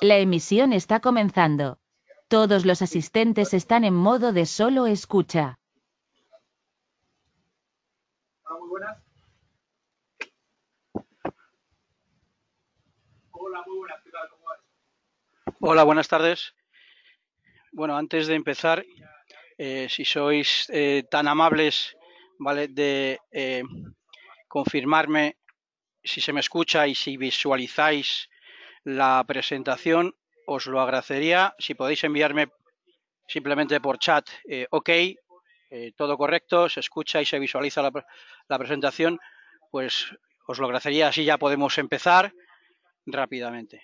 La emisión está comenzando. Todos los asistentes están en modo de solo escucha. Ah, Hola, muy buenas. Hola, buenas tardes. Bueno, antes de empezar, eh, si sois eh, tan amables, ¿vale? De eh, confirmarme si se me escucha y si visualizáis la presentación, os lo agradecería si podéis enviarme simplemente por chat, eh, ok, eh, todo correcto, se escucha y se visualiza la, presentación, pues os lo agradecería, así ya podemos empezar rápidamente.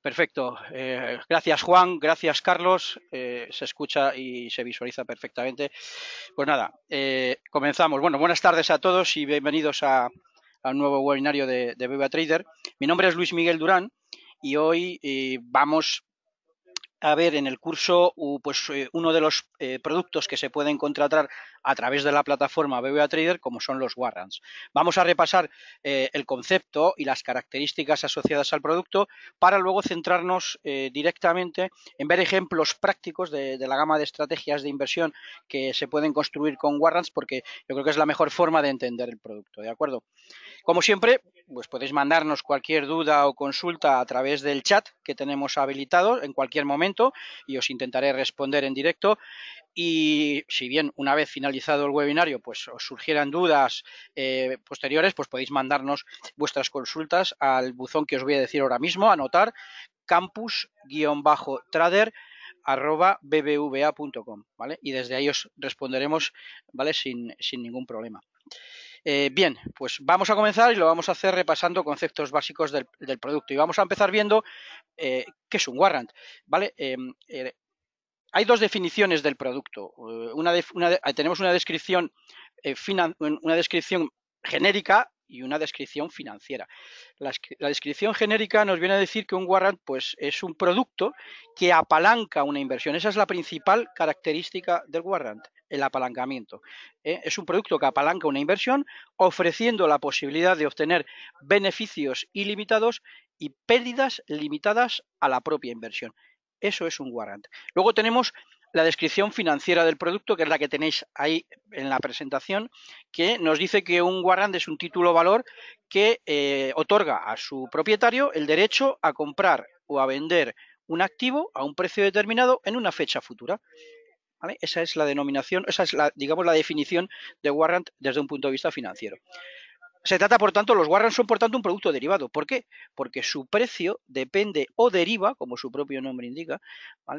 Perfecto. Eh, gracias Juan, gracias Carlos. se escucha y se visualiza perfectamente. Pues nada, comenzamos. Bueno, buenas tardes a todos y bienvenidos a, al nuevo webinario de, de Trader. Mi nombre es Luis Miguel Durán y hoy eh, vamos a ver en el curso pues, eh, uno de los eh, productos que se pueden contratar a través de la plataforma BBA Trader como son los warrants. Vamos a repasar eh, el concepto y las características asociadas al producto para luego centrarnos eh, directamente en ver ejemplos prácticos de, de la gama de estrategias de inversión que se pueden construir con warrants porque yo creo que es la mejor forma de entender el producto, ¿de acuerdo? Como siempre, pues podéis mandarnos cualquier duda o consulta a través del chat que tenemos habilitado en cualquier momento y os intentaré responder en directo y si bien una vez finalizado el webinario pues os surgieran dudas eh, posteriores pues podéis mandarnos vuestras consultas al buzón que os voy a decir ahora mismo anotar campus-trader arroba ¿vale? Y desde ahí os responderemos, ¿vale? Sin, ningún problema. Eh, bien, pues vamos a comenzar y lo vamos a hacer repasando conceptos básicos del, producto. Y vamos a empezar viendo eh, qué es un warrant, ¿vale? hay dos definiciones del producto. Eh, tenemos eh, una descripción, genérica y una descripción financiera. La, descripción genérica nos viene a decir que un warrant pues, es un producto que apalanca una inversión. Esa es la principal característica del warrant, el apalancamiento. ¿eh? Es un producto que apalanca una inversión ofreciendo la posibilidad de obtener beneficios ilimitados y pérdidas limitadas a la propia inversión. Eso es un warrant. Luego tenemos la descripción financiera del producto, que es la que tenéis ahí en la presentación, que nos dice que un warrant es un título valor que eh, otorga a su propietario el derecho a comprar o a vender un activo a un precio determinado en una fecha futura. Esa es la denominación, esa es la, digamos, la definición de warrant desde un punto de vista financiero. Se trata, por tanto, los warrants son, por tanto, un producto derivado. ¿Por qué? Porque su precio depende o deriva, como su propio nombre indica,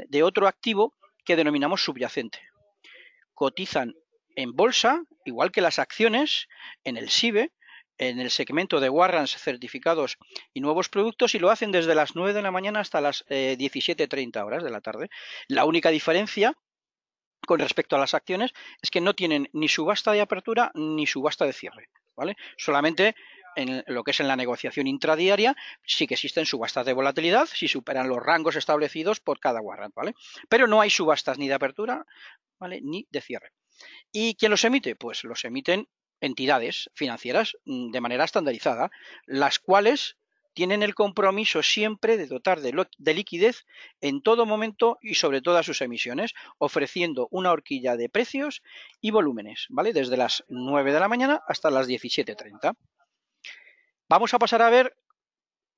de otro activo que denominamos subyacente. Cotizan en bolsa, igual que las acciones, en el SIBE, en el segmento de warrants certificados y nuevos productos y lo hacen desde las 9 de la mañana hasta las 17.30 eh, horas de la tarde. La única diferencia con respecto a las acciones es que no tienen ni subasta de apertura ni subasta de cierre. ¿vale? Solamente en lo que es en la negociación intradiaria, sí que existen subastas de volatilidad si superan los rangos establecidos por cada warrant, ¿vale? Pero no hay subastas ni de apertura, ¿vale? Ni de cierre. ¿Y quién los emite? Pues los emiten entidades financieras mm, de manera estandarizada, las cuales tienen el compromiso siempre de dotar de, liquidez en todo momento y sobre todas sus emisiones, ofreciendo una horquilla de precios y volúmenes, ¿vale? Desde las 9 de la mañana hasta las 17.30. Vamos a pasar a ver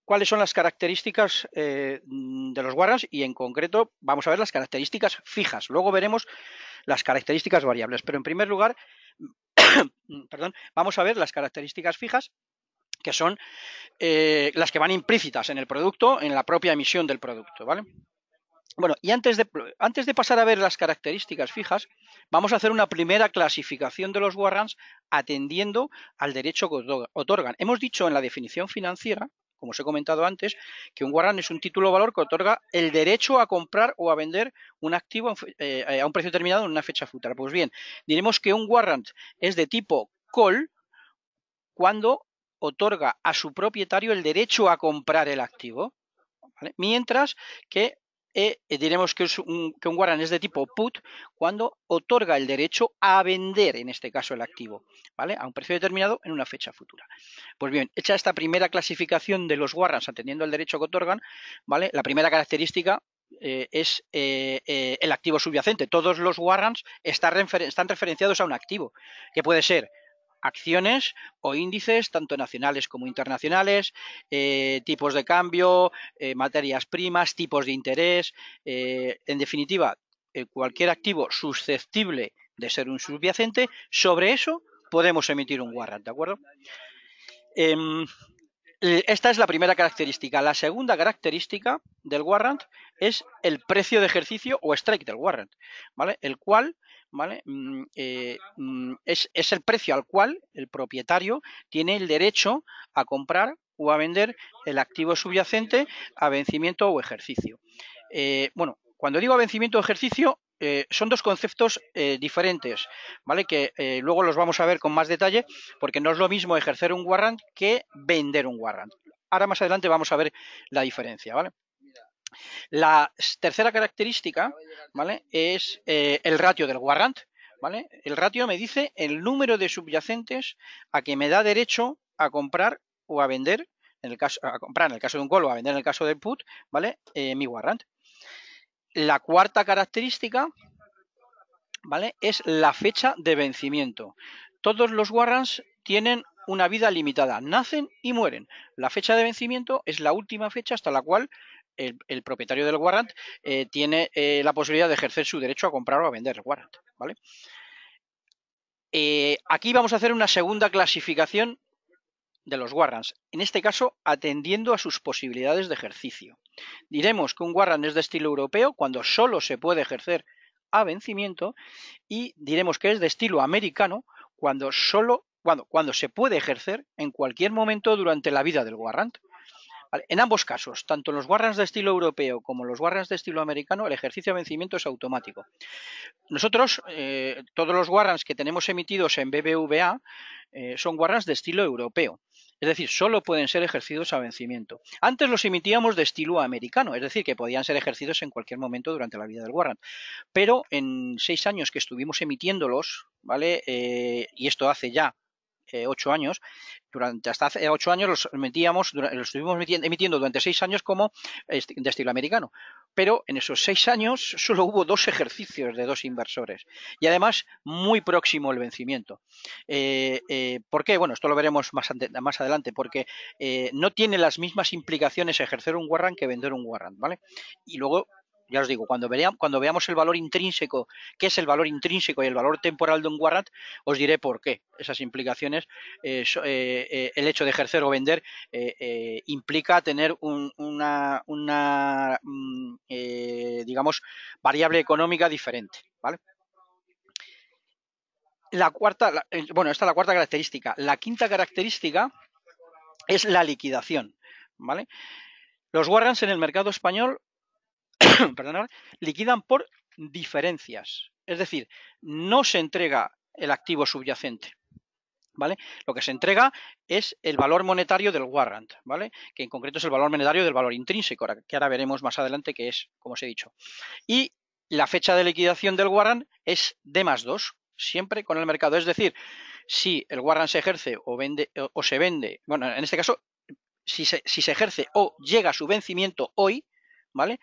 cuáles son las características eh, de los warrants y en concreto vamos a ver las características fijas. Luego veremos las características variables, pero en primer lugar, perdón, vamos a ver las características fijas que son eh, las que van implícitas en el producto, en la propia emisión del producto, ¿vale? Bueno, y antes de, antes de pasar a ver las características fijas, vamos a hacer una primera clasificación de los warrants atendiendo al derecho que otorgan. Hemos dicho en la definición financiera, como os he comentado antes, que un warrant es un título valor que otorga el derecho a comprar o a vender un activo eh, eh, a un precio determinado en una fecha futura. Pues bien, diremos que un warrant es de tipo call cuando otorga a su propietario el derecho a comprar el activo. Mientras que eh, eh, diremos que, un, que warrant es de tipo put cuando otorga el derecho a vender, en este caso el activo, ¿vale? A un precio determinado en una fecha futura. Pues bien, hecha esta primera clasificación de los warrants atendiendo al derecho que otorgan, ¿vale? La primera característica eh, es el activo subyacente. Todos los warrants están, están referenciados a un activo, que puede ser acciones o índices, tanto nacionales como internacionales, eh, tipos de cambio, eh, materias primas, tipos de interés, eh, en definitiva, cualquier activo susceptible de ser un subyacente, sobre eso podemos emitir un warrant, ¿de acuerdo? Em, eh, esta es la primera característica. La segunda característica del warrant es el precio de ejercicio o strike del warrant, ¿vale? El cual, ¿vale? Mm, eh, mm, es, el precio al cual el propietario tiene el derecho a comprar o a vender el activo subyacente a vencimiento o ejercicio. Eh, bueno, cuando digo vencimiento o ejercicio, eh, son dos conceptos eh, diferentes, ¿vale? Que eh, luego los vamos a ver con más detalle, porque no es lo mismo ejercer un warrant que vender un warrant. Ahora más adelante vamos a ver la diferencia, ¿vale? La tercera característica, ¿vale? Es el ratio del warrant, El ratio me dice el número de subyacentes a que me da derecho a comprar o a vender, en el caso, a comprar en el caso de un call o a vender en el caso de put, ¿vale? mi warrant. La cuarta característica, ¿vale? Es la fecha de vencimiento. Todos los warrants tienen una vida limitada, nacen y mueren. La fecha de vencimiento es la última fecha hasta la cual el, propietario del warrant eh, tiene eh, la posibilidad de ejercer su derecho a comprar o a vender el warrant, ¿vale? Eh, aquí vamos a hacer una segunda clasificación de los warrants, en este caso atendiendo a sus posibilidades de ejercicio. Diremos que un warrant es de estilo europeo cuando solo se puede ejercer a vencimiento y diremos que es de estilo americano cuando solo cuando, cuando se puede ejercer en cualquier momento durante la vida del warrant. en ambos casos, tanto los warrants de estilo europeo como los warrants de estilo americano, el ejercicio a vencimiento es automático. Nosotros, eh, todos los warrants que tenemos emitidos en BBVA eh, son warrants de estilo europeo es decir, solo pueden ser ejercidos a vencimiento. Antes los emitíamos de estilo americano, es decir, que podían ser ejercidos en cualquier momento durante la vida del Warren. pero en seis años que estuvimos emitiéndolos, ¿vale? Eh, y esto hace ya eh, ocho años. Durante hasta hace ocho años los metíamos, los estuvimos emitiendo durante seis años como este, de estilo americano. Pero en esos seis años solo hubo dos ejercicios de dos inversores y además muy próximo el vencimiento. Eh, eh, ¿Por qué? Bueno, esto lo veremos más, más adelante, porque no tiene las mismas implicaciones ejercer un warrant que vender un warrant, ¿vale? Y luego ya os digo, cuando, veamos el valor intrínseco, qué es el valor intrínseco y el valor temporal de un warrant, os diré por qué esas implicaciones. Eh, eh, eh, el hecho de ejercer o vender implica tener una, mm, digamos, variable económica diferente, ¿vale? La cuarta, bueno, esta es la cuarta característica. La quinta característica es la liquidación, ¿vale? Los warrants en el mercado español liquidan por diferencias. Es decir, no se entrega el activo subyacente. ¿Vale? Lo que se entrega es el valor monetario del warrant, ¿vale? Que en concreto es el valor monetario del valor intrínseco, que ahora veremos más adelante que es, como os he dicho. Y la fecha de liquidación del warrant es D más 2, siempre con el mercado. Es decir, si el warrant se ejerce o, vende, o se vende, bueno, en este caso, si si se ejerce o llega a su vencimiento hoy, ¿vale?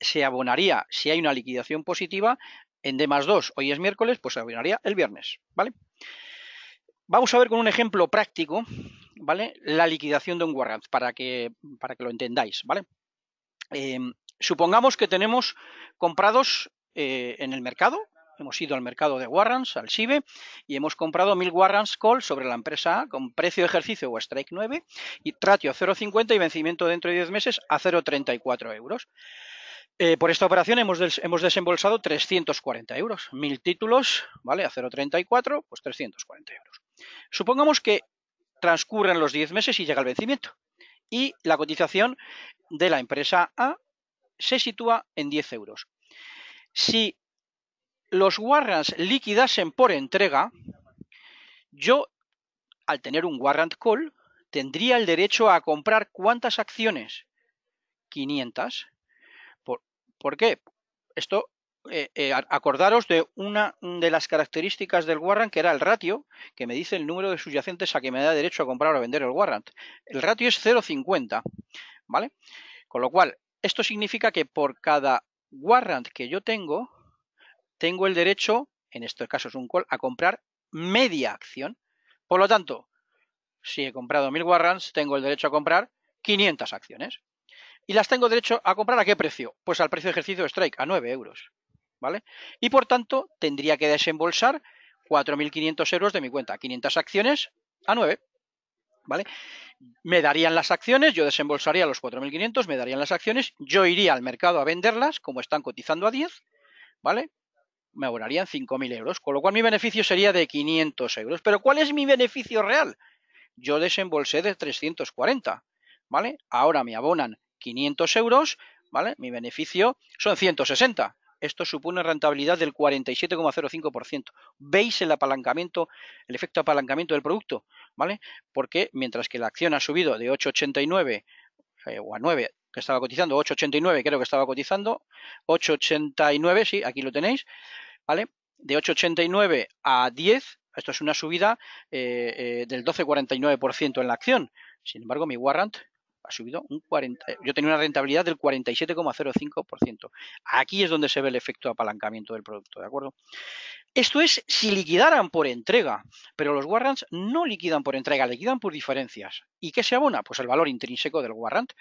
Se abonaría, si hay una liquidación positiva, en D más 2, hoy es miércoles, pues se abonaría el viernes, ¿vale? Vamos a ver con un ejemplo práctico, ¿vale? La liquidación de un warrant, para que, para que lo entendáis, ¿vale? Em, supongamos que tenemos comprados eh, en el mercado hemos ido al mercado de warrants, al SIBE, y hemos comprado 1000 warrants call sobre la empresa A con precio de ejercicio o strike 9 y ratio 0,50 y vencimiento dentro de 10 meses a 0,34 euros. Eh, por esta operación hemos, desembolsado 340 euros. 1000 títulos, ¿vale? A 0,34, pues 340 euros. Supongamos que transcurren los 10 meses y llega el vencimiento. Y la cotización de la empresa A se sitúa en 10 euros. Si los warrants liquidasen por entrega, yo, al tener un warrant call, tendría el derecho a comprar cuántas acciones? 500. ¿Por, qué? Esto, eh, eh, acordaros de una de las características del warrant, que era el ratio, que me dice el número de subyacentes a que me da derecho a comprar o vender el warrant. El ratio es 0,50, ¿vale? Con lo cual, esto significa que por cada warrant que yo tengo, tengo el derecho, en este caso es un call, a comprar media acción. Por lo tanto, si he comprado 1000 warrants, tengo el derecho a comprar 500 acciones. ¿Y las tengo derecho a comprar a qué precio? Pues al precio de ejercicio de strike, a 9 euros. ¿Vale? Y por tanto, tendría que desembolsar 4.500 euros de mi cuenta, 500 acciones a 9. ¿Vale? Me darían las acciones, yo desembolsaría los 4.500, me darían las acciones, yo iría al mercado a venderlas, como están cotizando a 10, ¿vale? me ahorrarían 5.000 euros, con lo cual mi beneficio sería de 500 euros. Pero ¿cuál es mi beneficio real? Yo desembolsé de 340, ¿vale? Ahora me abonan 500 euros, ¿vale? Mi beneficio son 160. Esto supone rentabilidad del 47,05%. ¿Veis el apalancamiento, el efecto apalancamiento del producto? ¿Vale? Porque mientras que la acción ha subido de 8,89 eh, o a 9, que estaba cotizando, 8,89 creo que estaba cotizando, 8,89, sí, aquí lo tenéis, ¿vale? De 8,89 a 10, esto es una subida eh, eh, del 12,49% en la acción. Sin embargo, mi warrant ha subido un 40, eh, yo tenía una rentabilidad del 47,05%. Aquí es donde se ve el efecto de apalancamiento del producto, ¿de acuerdo? Esto es si liquidaran por entrega, pero los warrants no liquidan por entrega, liquidan por diferencias. ¿Y qué se abona? Pues el valor intrínseco del warrant.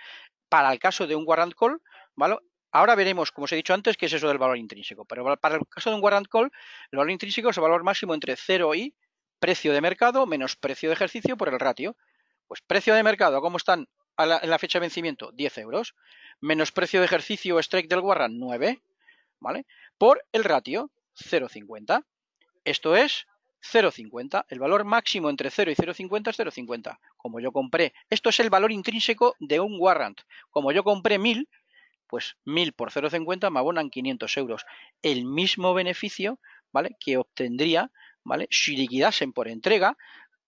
Para el caso de un warrant call, ¿vale? Ahora veremos, como os he dicho antes, qué es eso del valor intrínseco. Pero para el caso de un warrant call, el valor intrínseco es el valor máximo entre 0 y precio de mercado menos precio de ejercicio por el ratio. Pues precio de mercado, ¿cómo están en la fecha de vencimiento? 10 euros. Menos precio de ejercicio strike del warrant, 9. ¿Vale? Por el ratio, 0,50. Esto es 0,50. El valor máximo entre 0 y 0,50 es 0,50. Como yo compré. Esto es el valor intrínseco de un warrant. Como yo compré 1000 pues 1000 por 0,50 me abonan 500 euros. El mismo beneficio, ¿vale? Que obtendría, ¿vale? Si liquidasen por entrega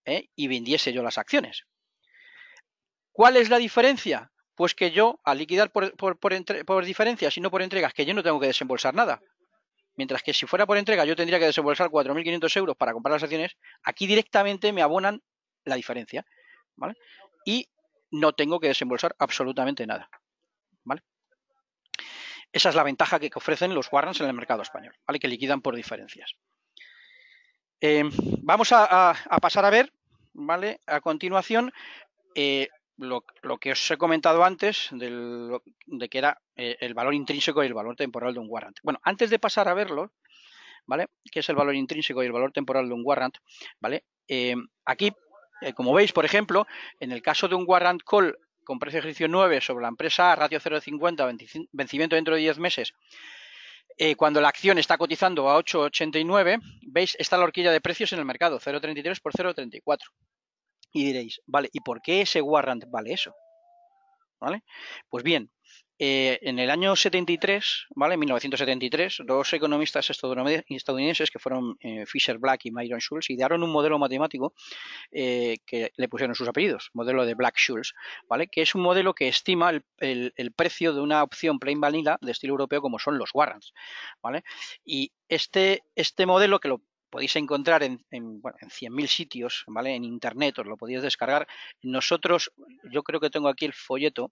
¿eh? y vendiese yo las acciones. ¿Cuál es la diferencia? Pues que yo, al liquidar por, por, por diferencias y no por entregas, que yo no tengo que desembolsar nada. Mientras que si fuera por entrega yo tendría que desembolsar 4.500 euros para comprar las acciones, aquí directamente me abonan la diferencia. ¿vale? Y no tengo que desembolsar absolutamente nada. ¿Vale? Esa es la ventaja que ofrecen los warrants en el mercado español, ¿vale? que liquidan por diferencias. Eh, vamos a, pasar a ver, ¿vale? A continuación, eh, lo, que os he comentado antes de que era eh, el valor intrínseco y el valor temporal de un warrant. Bueno, antes de pasar a verlo, ¿vale? qué es el valor intrínseco y el valor temporal de un warrant, ¿vale? aquí, como veis, por ejemplo, en el caso de un warrant call precio de ejercicio 9 sobre la empresa A, ratio 0,50, vencimiento dentro de 10 meses. Eh, cuando la acción está cotizando a 8,89, veis, está la horquilla de precios en el mercado, 0,33 por 0,34. Y diréis, vale, ¿y por qué ese warrant vale eso? ¿Vale? Pues bien, eh, en el año 73, ¿vale? 1973, dos economistas estadounidenses que fueron eh, Fisher Black y Myron Schulz idearon un modelo matemático eh, que le pusieron sus apellidos, modelo de Black-Schulz, ¿vale? Que es un modelo que estima el, precio de una opción plain vanilla de estilo europeo como son los warrants, ¿vale? Y este, este modelo que lo podéis encontrar en, en, 100.000 sitios, ¿vale? En internet os lo podéis descargar. Nosotros, yo creo que tengo aquí el folleto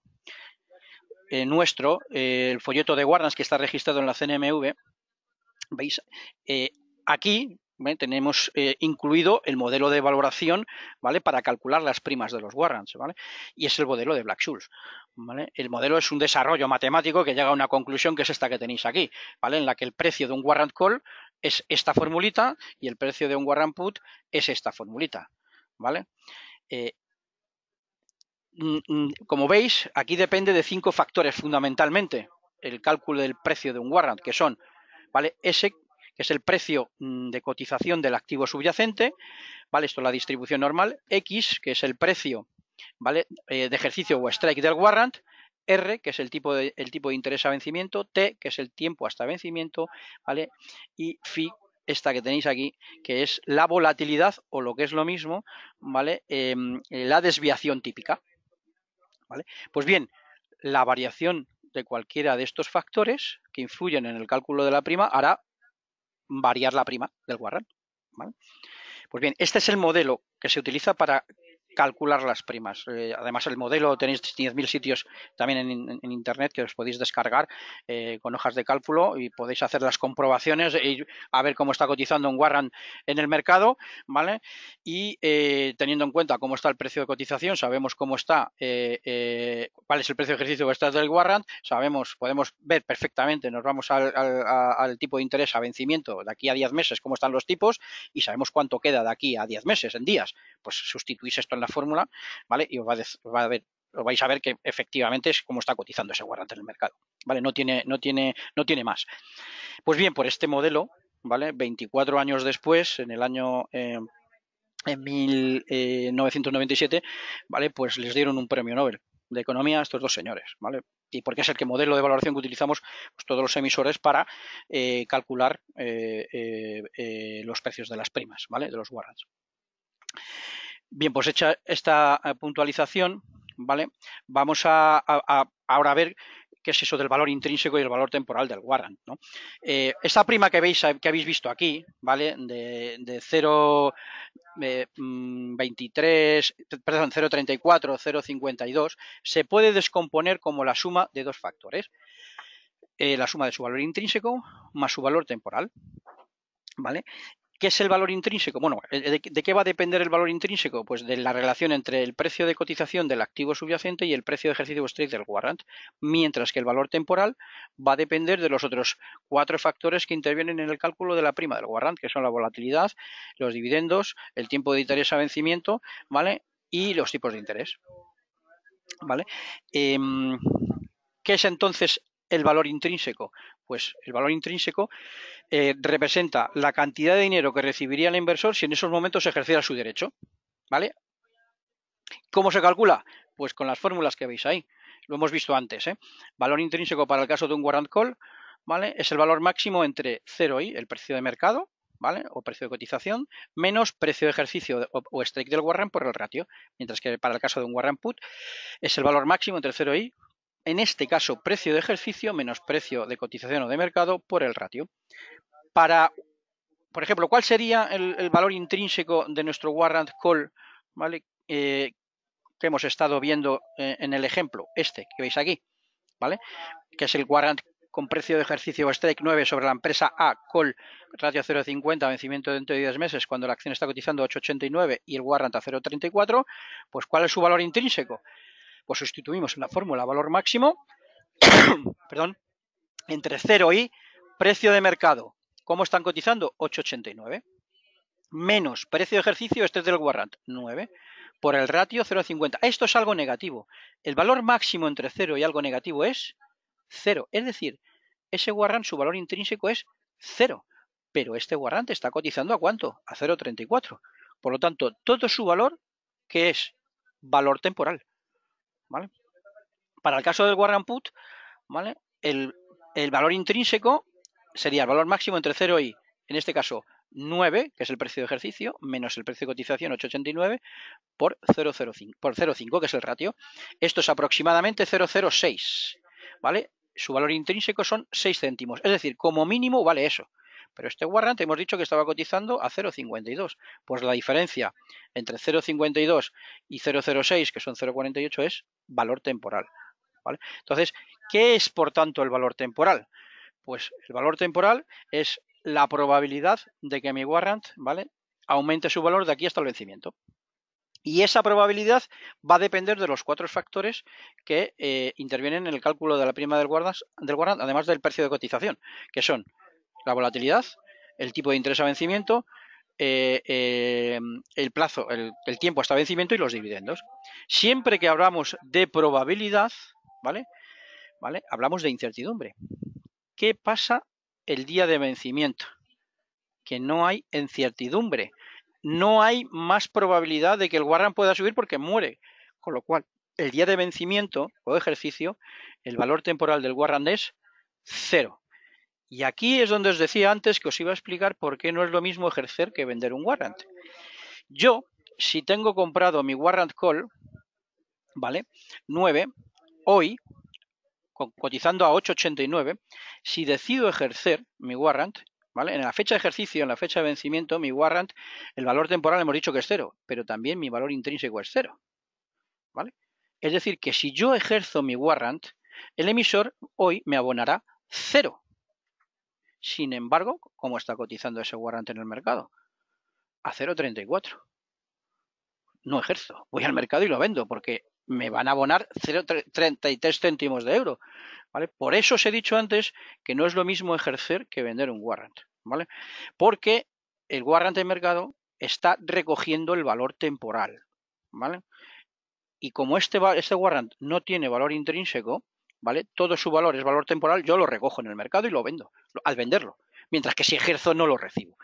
eh, nuestro, eh, el folleto de warrants que está registrado en la CNMV, veis, eh, aquí tenemos incluido el modelo de valoración ¿vale? para calcular las primas de los warrants ¿vale? y es el modelo de Black Scholes. ¿vale? El modelo es un desarrollo matemático que llega a una conclusión que es esta que tenéis aquí, ¿vale? en la que el precio de un warrant call es esta formulita y el precio de un warrant put es esta formulita. ¿vale? Mm, mm, como veis, aquí depende de cinco factores fundamentalmente el cálculo del precio de un warrant, que son, ¿vale? que es el precio mm, de cotización del activo subyacente, ¿vale? Esto es la distribución normal, X, que es el precio, eh, de ejercicio o strike del warrant, R, que es el tipo, de, tipo de interés a vencimiento, T, que es el tiempo hasta vencimiento, ¿vale? Y Fi, esta que tenéis aquí, que es la volatilidad o lo que es lo mismo, ¿vale? Em, la desviación típica, pues bien, la variación de cualquiera de estos factores que influyen en el cálculo de la prima hará variar la prima del Warren. Pues bien, este es el modelo que se utiliza para calcular las primas. Eh, además, el modelo, tenéis 10.000 sitios también en, Internet que os podéis descargar eh, con hojas de cálculo y podéis hacer las comprobaciones y a ver cómo está cotizando un Warrant en el mercado, ¿vale? Y eh, teniendo en cuenta cómo está el precio de cotización, sabemos cómo está, cuál es el precio de ejercicio que está del Warrant, sabemos, podemos ver perfectamente, nos vamos al, al tipo de interés a vencimiento de aquí a 10 meses, cómo están los tipos y sabemos cuánto queda de aquí a 10 meses en días. Pues sustituís esto en la fórmula, ¿vale? Y os vais a ver que efectivamente es como está cotizando ese warrant en el mercado. ¿Vale? No tiene, no tiene, no tiene más. Pues bien, por este modelo, ¿vale? 24 años después, en el año eh, en 1997, eh, ¿vale? Pues les dieron un premio Nobel de Economía a estos dos señores, ¿vale? Y porque es el que modelo de valoración que utilizamos pues todos los emisores para eh, calcular los precios de las primas, ¿vale? De los warrants. Bien, pues hecha esta eh, puntualización, ¿vale? Vamos a, ahora a ver qué es eso del valor intrínseco y el valor temporal del warrant. Eh, esta prima que veis, que habéis visto aquí, ¿vale? De, 0,23, 0,34, 0,52, se puede descomponer como la suma de dos factores. Eh, la suma de su valor intrínseco más su valor temporal. ¿Vale? ¿Qué es el valor intrínseco? Bueno, eh, eh, ¿de, qué va a depender el valor intrínseco? Pues de la relación entre el precio de cotización del activo subyacente y el precio de ejercicio estricto del warrant, mientras que el valor temporal va a depender de los otros cuatro factores que intervienen en el cálculo de la prima del warrant, que son la volatilidad, los dividendos, el tiempo de interés a vencimiento, ¿vale? Y los tipos de interés. Em, ¿Qué es entonces el valor intrínseco? Pues el valor intrínseco eh, representa la cantidad de dinero que recibiría el inversor si en esos momentos ejerciera su derecho. ¿Vale? ¿Cómo se calcula? Pues con las fórmulas que veis ahí. Lo hemos visto antes. ¿eh? Valor intrínseco para el caso de un warrant call ¿vale? es el valor máximo entre 0 y el precio de mercado, ¿vale? o precio de cotización, menos precio de ejercicio o, strike del warrant por el ratio. Mientras que para el caso de un warrant put es el valor máximo entre 0 y en este caso precio de ejercicio menos precio de cotización o de mercado por el ratio. Para, por ejemplo, ¿cuál sería el, valor intrínseco de nuestro warrant call ¿vale? Eh, que hemos estado viendo eh, en el ejemplo? Este que veis aquí, ¿vale? Que es el warrant con precio de ejercicio strike 9 sobre la empresa A, call ratio 0,50, vencimiento dentro de 10 meses, cuando la acción está cotizando 8,89 y el warrant a 0,34, pues ¿cuál es su valor intrínseco? pues sustituimos en la fórmula valor máximo, perdón, entre 0 y precio de mercado. ¿Cómo están cotizando? 8,89. Menos precio de ejercicio, este es del warrant, 9. Por el ratio 0,50. Esto es algo negativo. El valor máximo entre 0 y algo negativo es 0. Es decir, ese warrant, su valor intrínseco es 0. Pero este warrant está cotizando a cuánto? A 0,34. Por lo tanto, todo su valor, que es valor temporal. ¿vale? Para el caso del Warren Put, El, valor intrínseco sería el valor máximo entre 0 y, en este caso, 9, que es el precio de ejercicio, menos el precio de cotización 8,89 por 0,05, por 0,5, que es el ratio. Esto es aproximadamente 0,06, ¿vale? Su valor intrínseco son 6 céntimos, es decir, como mínimo vale eso. Pero este warrant hemos dicho que estaba cotizando a 0,52. Pues la diferencia entre 0,52 y 0,06, que son 0,48, es valor temporal. ¿vale? Entonces, ¿qué es por tanto el valor temporal? Pues el valor temporal es la probabilidad de que mi warrant ¿vale? aumente su valor de aquí hasta el vencimiento. Y esa probabilidad va a depender de los cuatro factores que eh, intervienen en el cálculo de la prima del, del warrant, además del precio de cotización, que son la volatilidad, el tipo de interés a vencimiento, eh, eh, el plazo, el, tiempo hasta vencimiento y los dividendos. Siempre que hablamos de probabilidad, ¿vale? ¿Vale? Hablamos de incertidumbre. ¿Qué pasa el día de vencimiento? Que no hay incertidumbre. No hay más probabilidad de que el warrant pueda subir porque muere. Con lo cual, el día de vencimiento o ejercicio, el valor temporal del warrant es cero. Y aquí es donde os decía antes que os iba a explicar por qué no es lo mismo ejercer que vender un warrant. Yo, si tengo comprado mi warrant call, ¿vale? 9, hoy, cotizando a 8,89, si decido ejercer mi warrant, ¿Vale? En la fecha de ejercicio, en la fecha de vencimiento, mi warrant, el valor temporal hemos dicho que es cero, pero también mi valor intrínseco es cero, ¿vale? Es decir, que si yo ejerzo mi warrant, el emisor hoy me abonará cero. Sin embargo, ¿cómo está cotizando ese warrant en el mercado? A 0,34. No ejerzo. Voy al mercado y lo vendo porque me van a abonar 0,33 céntimos de euro. ¿vale? Por eso os he dicho antes que no es lo mismo ejercer que vender un warrant. ¿vale? Porque el warrant de mercado está recogiendo el valor temporal. ¿vale? Y como este, este warrant no tiene valor intrínseco, ¿vale? Todo su valor es valor temporal, yo lo recojo en el mercado y lo vendo, al venderlo. Mientras que si ejerzo no lo recibo.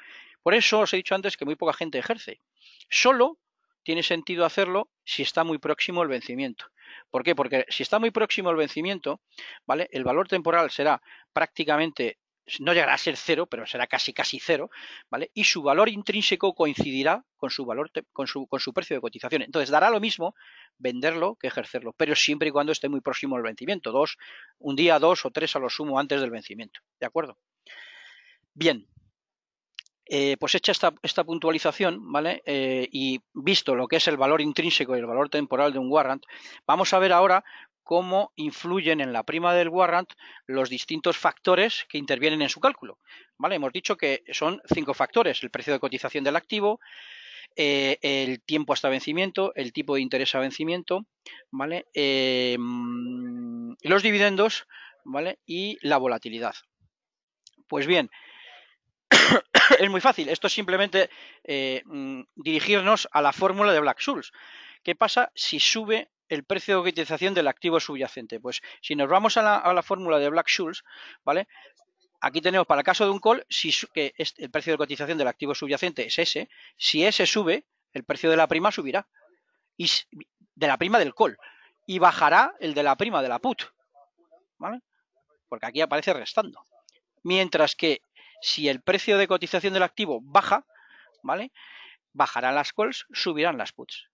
Por eso os he dicho antes que muy poca gente ejerce. Solo tiene sentido hacerlo si está muy próximo el vencimiento. ¿Por qué? Porque si está muy próximo el vencimiento, ¿vale? El valor temporal será prácticamente no llegará a ser cero, pero será casi casi cero, ¿vale? Y su valor intrínseco coincidirá con su valor con su, precio de cotización. Entonces dará lo mismo venderlo que ejercerlo, pero siempre y cuando esté muy próximo al vencimiento, dos, un día, dos o tres a lo sumo antes del vencimiento. ¿De acuerdo? Bien. Eh, pues hecha esta, puntualización, ¿vale? Eh, y visto lo que es el valor intrínseco y el valor temporal de un warrant, vamos a ver ahora cómo influyen en la prima del warrant los distintos factores que intervienen en su cálculo. ¿Vale? Hemos dicho que son cinco factores, el precio de cotización del activo, eh, el tiempo hasta vencimiento, el tipo de interés a vencimiento, ¿vale? Eh, los dividendos, ¿vale? Y la volatilidad. Pues bien, es muy fácil. Esto es simplemente eh, mm, dirigirnos a la fórmula de Black Scholes. ¿Qué pasa si sube el precio de cotización del activo subyacente. Pues si nos vamos a la, fórmula de Black-Scholes, ¿vale? Aquí tenemos para el caso de un call, si que el precio de cotización del activo subyacente es ese, si ese sube, el precio de la prima subirá. Y de la prima del call. Y bajará el de la prima de la put. ¿Vale? Porque aquí aparece restando. Mientras que si el precio de cotización del activo baja, ¿vale? Bajarán las calls, subirán las puts.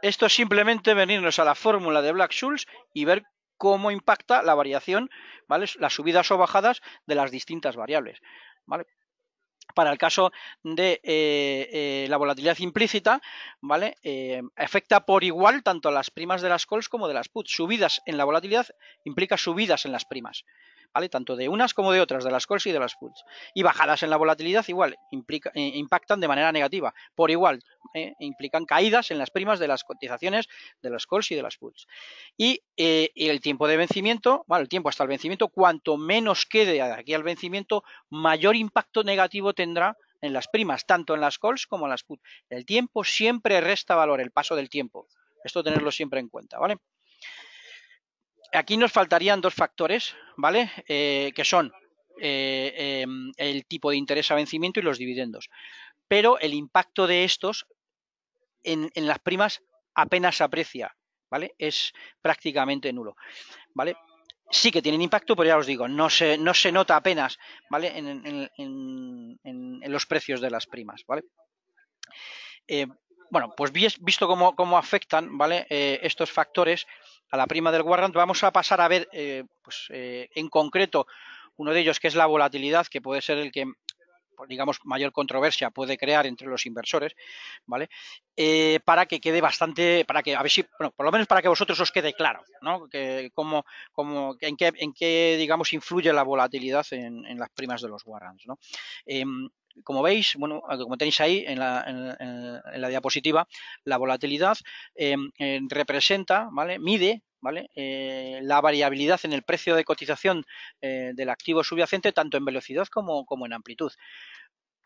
Esto es simplemente venirnos a la fórmula de Black Scholes y ver cómo impacta la variación, Las subidas o bajadas de las distintas variables, Para el caso de eh, eh, la volatilidad implícita, eh, afecta por igual tanto a las primas de las calls como de las puts. Subidas en la volatilidad implica subidas en las primas. Tanto de unas como de otras, de las calls y de las puts. Y bajadas en la volatilidad igual eh, impactan de manera negativa, por igual eh, implican caídas en las primas de las cotizaciones de las calls y de las puts. Eh, y, el tiempo de vencimiento, bueno, el tiempo hasta el vencimiento, cuanto menos quede aquí al vencimiento, mayor impacto negativo tendrá en las primas, tanto en las calls como en las puts. El tiempo siempre resta valor, el paso del tiempo. Esto tenerlo siempre en cuenta, ¿vale? aquí nos faltarían dos factores, ¿vale? Eh, que son eh, em, el tipo de interés a vencimiento y los dividendos. Pero el impacto de estos en, las primas apenas aprecia, ¿vale? Es prácticamente nulo, ¿vale? sí que tienen impacto, pero ya os digo, no se, nota apenas, ¿vale? En, los precios de las primas, ¿vale? Eh, bueno, pues visto cómo, afectan ¿vale? Eh, estos factores a la prima del warrant, vamos a pasar a ver eh, pues, eh, en concreto uno de ellos que es la volatilidad, que puede ser el que pues, digamos, mayor controversia puede crear entre los inversores, ¿vale? para que quede bastante, para que, a ver si, bueno, por lo menos para que vosotros os quede claro, ¿no? Que, cómo en, qué, en qué, digamos, influye la volatilidad en, las primas de los warrants, ¿no? Em, como veis, bueno, como tenéis ahí en la, diapositiva, la volatilidad eh, eh, representa, ¿vale? Mide ¿vale? Eh, la variabilidad en el precio de cotización del activo subyacente tanto en velocidad como, en amplitud.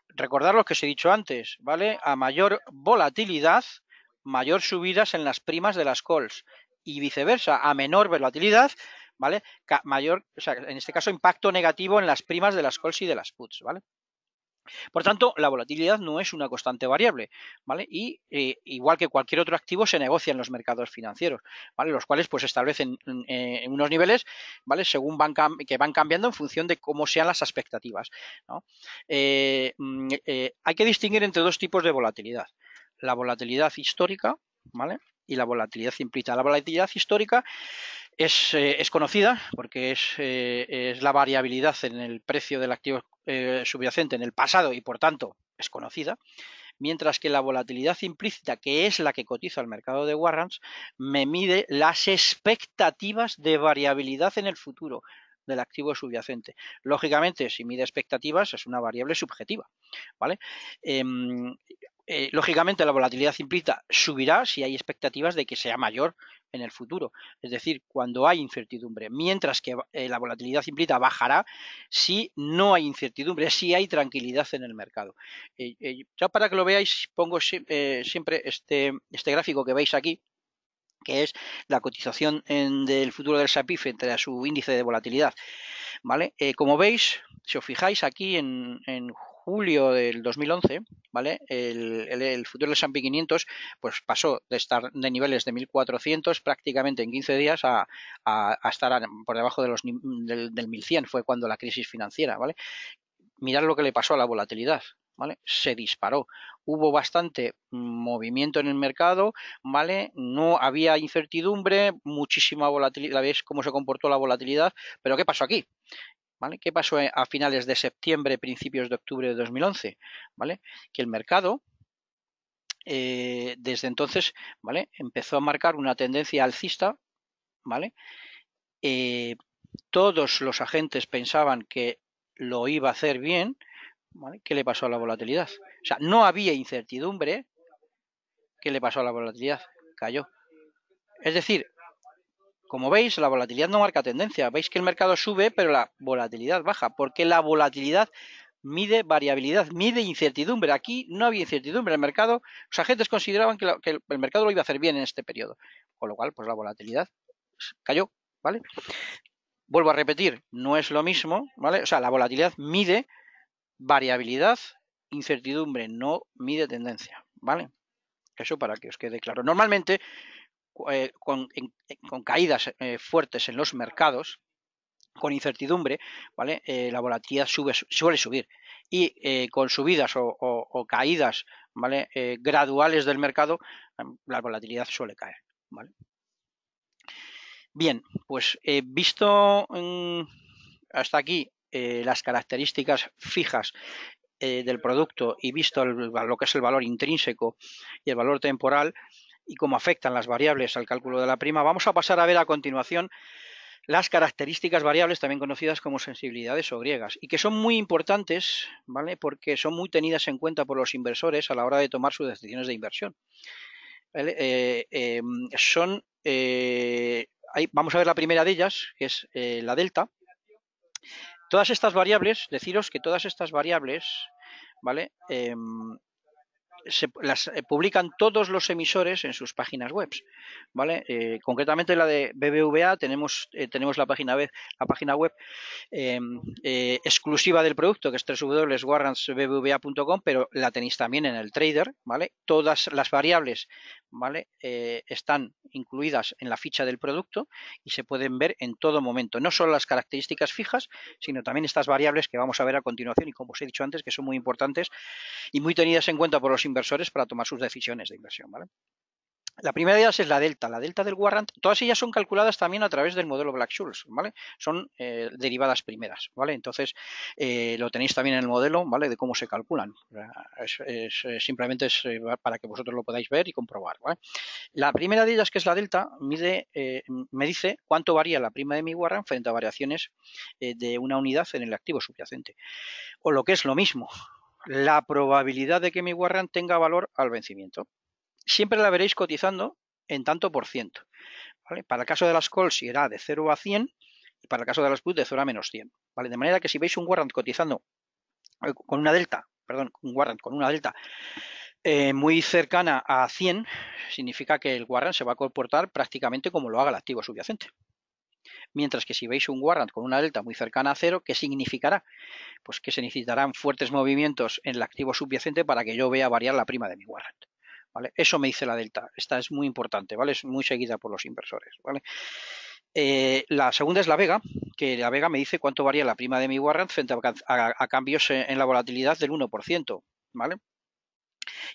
Recordar lo que os he dicho antes, ¿vale? A mayor volatilidad, mayor subidas en las primas de las calls y viceversa, a menor volatilidad, ¿vale? mayor, en este caso, impacto negativo en las primas de las calls y de las puts, ¿vale? Por tanto, la volatilidad no es una constante variable, ¿vale? Y eh, igual que cualquier otro activo se negocia en los mercados financieros, ¿vale? Los cuales pues establecen en unos niveles, ¿vale? Según que van cambiando en función de cómo sean las expectativas, eh, mm, eh, hay que distinguir entre dos tipos de volatilidad. La volatilidad histórica, ¿vale? Y la volatilidad implícita. La volatilidad histórica eh, es, conocida porque eh, es, la variabilidad en el precio del activo eh, subyacente en el pasado y por tanto es conocida, mientras que la volatilidad implícita, que es la que cotiza el mercado de warrants, me mide las expectativas de variabilidad en el futuro del activo subyacente. Lógicamente, si mide expectativas, es una variable subjetiva. ¿vale? Em, eh, lógicamente la volatilidad implícita subirá si hay expectativas de que sea mayor en el futuro, es decir, cuando hay incertidumbre, mientras que eh, la volatilidad implícita bajará si no hay incertidumbre, si hay tranquilidad en el mercado. Eh, eh para que lo veáis pongo siempre este, este gráfico que veis aquí, que es la cotización en, del futuro del SAPIF entre a su índice de volatilidad. ¿Vale? como veis, si os fijáis aquí en, julio del 2011, ¿vale? El, futuro del S&P 500 pues pasó de estar de niveles de 1400 prácticamente en 15 días a, estar por debajo de los, del, 1100, fue cuando la crisis financiera, ¿vale? Mirad lo que le pasó a la volatilidad, ¿Vale? Se disparó. Hubo bastante movimiento en el mercado, ¿vale? No había incertidumbre, muchísima volatilidad, ¿veis cómo se comportó la volatilidad? Pero ¿qué pasó aquí? ¿Qué pasó a finales de septiembre, principios de octubre de 2011? ¿Vale? Que el mercado eh, desde entonces ¿vale? empezó a marcar una tendencia alcista. ¿vale? Eh, todos los agentes pensaban que lo iba a hacer bien. ¿Qué le pasó a la volatilidad? O sea, no había incertidumbre. ¿Qué le pasó a la volatilidad? Cayó. Es decir, como veis, la volatilidad no marca tendencia. Veis que el mercado sube, pero la volatilidad baja, porque la volatilidad mide variabilidad, mide incertidumbre. Aquí no había incertidumbre. El mercado, los agentes consideraban que, el mercado lo iba a hacer bien en este periodo. Con lo cual, pues la volatilidad cayó, ¿vale? Vuelvo a repetir, no es lo mismo, ¿vale? O sea, la volatilidad mide variabilidad, incertidumbre, no mide tendencia, ¿vale? Eso para que os quede claro. Normalmente eh, con, caídas eh, fuertes en los mercados, con incertidumbre, eh, la volatilidad suele subir. Y con subidas o, caídas graduales del mercado, em, la volatilidad suele caer. Bien, pues visto hasta aquí las características fijas del producto y visto lo que es el valor intrínseco y el valor temporal, y cómo afectan las variables al cálculo de la prima, vamos a pasar a ver a continuación las características variables, también conocidas como sensibilidades o griegas, y que son muy importantes, ¿vale? Porque son muy tenidas en cuenta por los inversores a la hora de tomar sus decisiones de inversión. Eh, em, son, eh, vamos a ver la primera de ellas, que es eh, la delta. Todas estas variables, deciros que todas estas variables, ¿vale? Em, se, las eh, publican todos los emisores en sus páginas web, ¿vale? Eh, concretamente la de BBVA, tenemos, eh, tenemos la, página web, la página web em, exclusiva del producto, que es www.warrantsbbva.com, pero la tenéis también en el trader, ¿vale? Todas las variables, ¿vale? están incluidas en la ficha del producto y se pueden ver en todo momento, no solo las características fijas, sino también estas variables que vamos a ver a continuación y como os he dicho antes, que son muy importantes y muy tenidas en cuenta por los inversores para tomar sus decisiones de inversión. ¿vale? La primera de ellas es la delta, la delta del warrant. Todas ellas son calculadas también a través del modelo Black-Scholes, ¿vale? Son eh, derivadas primeras, ¿vale? Entonces, eh, lo tenéis también en el modelo, ¿vale? De cómo se calculan. simplemente es eh, para que vosotros lo podáis ver y comprobar, La primera de ellas, que es la delta, mide, me dice cuánto varía la prima de mi warrant frente a variaciones de una unidad en el activo subyacente. O lo que es lo mismo, la probabilidad de que mi warrant tenga valor al vencimiento. Siempre la veréis cotizando en tanto por ciento. Para el caso de las calls irá de 0 a 100 y para el caso de las puts de 0 a menos 100. ¿vale? De manera que si veis un warrant cotizando eh, con una delta, perdón, un warrant con una delta eh, muy cercana a 100, significa que el warrant se va a comportar prácticamente como lo haga el activo subyacente mientras que si veis un Warrant con una delta muy cercana a cero, ¿qué significará? Pues que se necesitarán fuertes movimientos en el activo subyacente para que yo vea variar la prima de mi Warrant. ¿Vale? Eso me dice la delta. Esta es muy importante, ¿vale? Es muy seguida por los inversores, ¿vale? Eh, la segunda es la Vega, que la Vega me dice cuánto varía la prima de mi warrant frente a, cambios en la volatilidad del 1%, ¿vale?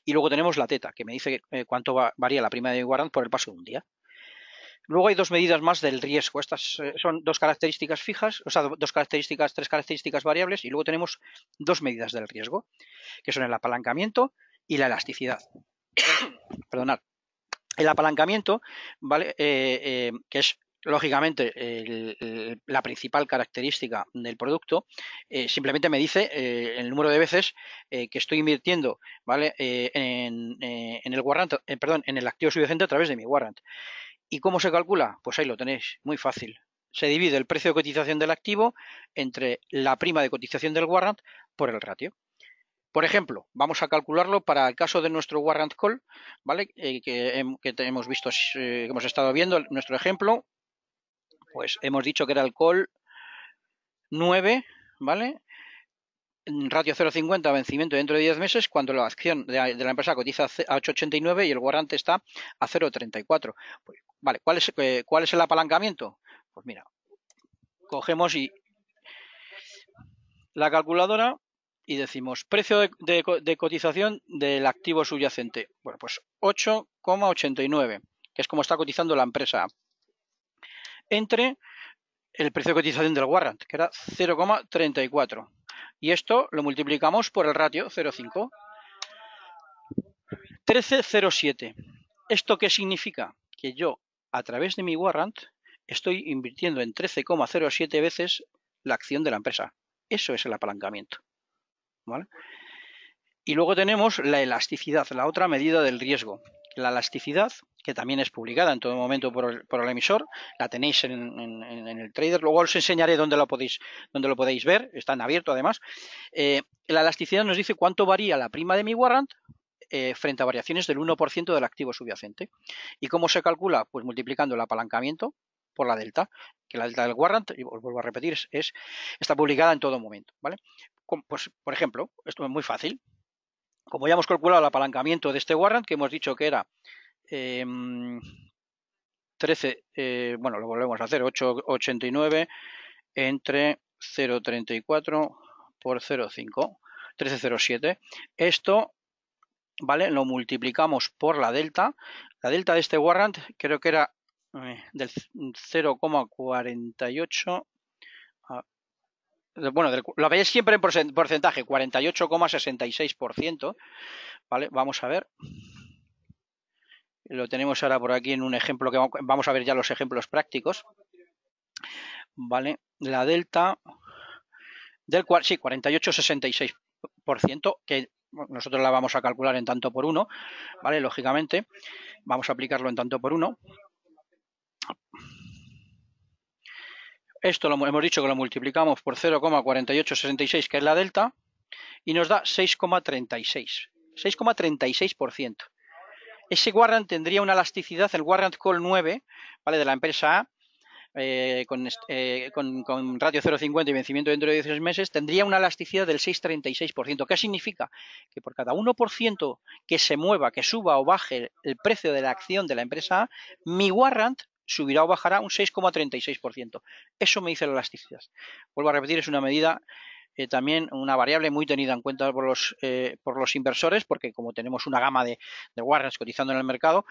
Y luego tenemos la teta, que me dice eh, cuánto varía la prima de mi warrant por el paso de un día. Luego hay dos medidas más del riesgo. Estas eh, son dos características fijas, o sea, dos características, tres características variables, y luego tenemos dos medidas del riesgo, que son el apalancamiento y la elasticidad. Perdonad. El apalancamiento, ¿vale? Eh, eh, que es lógicamente la principal característica del producto simplemente me dice el número de veces que estoy invirtiendo vale en, el perdón en el activo subyacente a través de mi warrant ¿Y cómo se calcula? Pues ahí lo tenéis, muy fácil. Se divide el precio de cotización del activo entre la prima de cotización del warrant por el ratio. Por ejemplo, vamos a calcularlo para el caso de nuestro warrant call, ¿vale? Eh, que, hemos visto, eh, hemos estado viendo nuestro ejemplo. Pues hemos dicho que era el call 9, ¿vale? ratio 0,50 vencimiento dentro de 10 meses cuando la acción de la, empresa cotiza a 8,89 y el warrant está a 0,34. Pues Vale, eh, ¿cuál es, el apalancamiento? Pues mira, cogemos y la calculadora y decimos precio de, de cotización del activo subyacente. Bueno, pues 8,89, que es como está cotizando la empresa. Entre el precio de cotización del warrant, que era 0,34. Y esto lo multiplicamos por el ratio 0,5. 13,07. ¿Esto qué significa? Que yo a través de mi warrant estoy invirtiendo en 13,07 veces la acción de la empresa. Eso es el apalancamiento. Y luego tenemos la elasticidad, la otra medida del riesgo. La elasticidad, que también es publicada en todo momento por el, emisor, la tenéis en, el trader. Luego os enseñaré dónde lo podéis, lo podéis ver, está en abierto además. Eh, la elasticidad nos dice cuánto varía la prima de mi warrant eh, frente a variaciones del 1% del activo subyacente. ¿Y cómo se calcula? Pues multiplicando el apalancamiento por la delta, que la delta del warrant, y os vuelvo a repetir, es, está publicada en todo momento. ¿vale? Pues, por ejemplo, esto es muy fácil. Como ya hemos calculado el apalancamiento de este warrant, que hemos dicho que era 13, em, eh, bueno, lo volvemos a hacer, 8,89 entre 0,34 por 0,5, 13,07. Esto ¿vale? Lo multiplicamos por la delta. La delta de este warrant creo que era eh, del 0,48. Ah, bueno, lo veis siempre en porcentaje, 48,66%. ¿Vale? Vamos a ver. Lo tenemos ahora por aquí en un ejemplo que vamos a ver ya los ejemplos prácticos. ¿Vale? La delta del sí, 48,66% que nosotros la vamos a calcular en tanto por uno, ¿vale? Lógicamente, vamos a aplicarlo en tanto por uno. Esto lo hemos dicho que lo multiplicamos por 0,4866, que es la delta, y nos da 6,36. 6,36%. Ese warrant tendría una elasticidad, el warrant call 9, ¿vale? De la empresa A, eh, con, eh, ratio 0,50 y vencimiento dentro de 16 meses, tendría una elasticidad del 6,36%. ¿Qué significa? Que por cada 1% que se mueva, que suba o baje el precio de la acción de la empresa mi warrant subirá o bajará un 6,36%. Eso me dice la elasticidad. Vuelvo a repetir, es una medida eh, también una variable muy tenida en cuenta por los, por los inversores, porque como tenemos una gama de, warrants cotizando en el mercado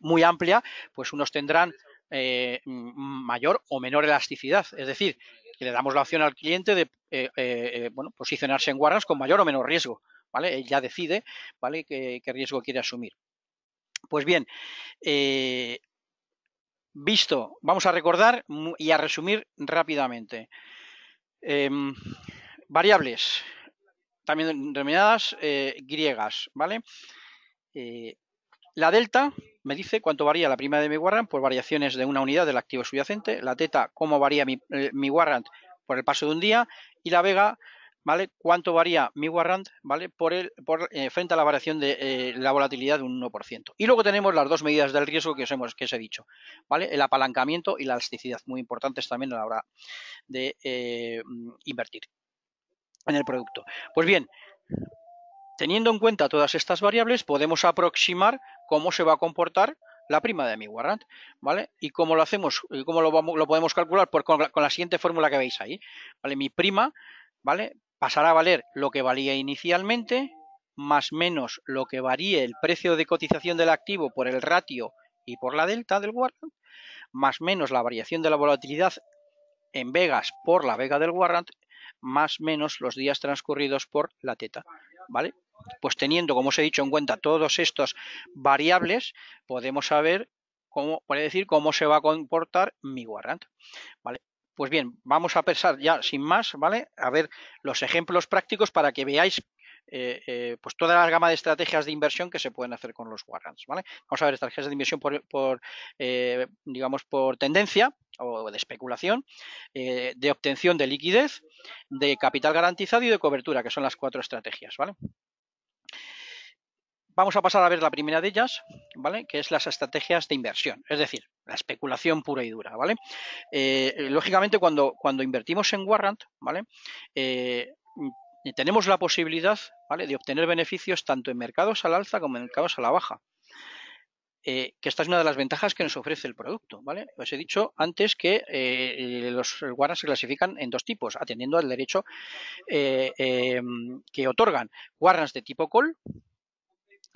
muy amplia, pues unos tendrán eh, mayor o menor elasticidad. Es decir, que le damos la opción al cliente de eh, eh, bueno, posicionarse en guardas con mayor o menor riesgo. ¿vale? Él ya decide ¿vale? qué, riesgo quiere asumir. Pues bien, visto, vamos a recordar y a resumir rápidamente. Em, variables, también denominadas griegas, ¿vale? La delta me dice cuánto varía la prima de mi warrant por variaciones de una unidad del activo subyacente, la teta cómo varía mi, eh, warrant por el paso de un día y la vega, ¿vale? Cuánto varía mi warrant, ¿vale? Por el, por, eh, frente a la variación de eh, la volatilidad de un 1%. Y luego tenemos las dos medidas del riesgo que os, hemos, que os he dicho, ¿vale? El apalancamiento y la elasticidad, muy importantes también a la hora de invertir en el producto. Pues bien, Teniendo en cuenta todas estas variables, podemos aproximar cómo se va a comportar la prima de mi warrant, ¿vale? ¿Y cómo lo hacemos? ¿Cómo lo, podemos calcular? con, la, siguiente fórmula que veis ahí, ¿vale? Mi prima, ¿vale? Pasará a valer lo que valía inicialmente, más menos lo que varíe el precio de cotización del activo por el ratio y por la delta del warrant, más menos la variación de la volatilidad en vegas por la vega del warrant, más menos los días transcurridos por la teta, ¿vale? Pues teniendo, como os he dicho, en cuenta todos estos variables, podemos saber cómo, puede decir, cómo se va a comportar mi warrant. ¿Vale? Pues bien, vamos a pensar ya sin más, ¿vale? A ver los ejemplos prácticos para que veáis eh, eh, pues toda la gama de estrategias de inversión que se pueden hacer con los warrants, Vamos a ver estrategias de inversión por, eh, digamos, por tendencia o de especulación, de obtención de liquidez, de capital garantizado y de cobertura, que son las cuatro estrategias, ¿vale? Vamos a pasar a ver la primera de ellas, ¿vale? Que es las estrategias de inversión, es decir, la especulación pura y dura, ¿vale? Eh, lógicamente, cuando, cuando invertimos en Warrant, ¿vale? Eh, tenemos la posibilidad, ¿vale? De obtener beneficios tanto en mercados al alza como en mercados a la baja. Eh, que esta es una de las ventajas que nos ofrece el producto, ¿vale? Os he dicho antes que los warrants se clasifican en dos tipos, atendiendo al derecho que otorgan. Warrants de tipo call,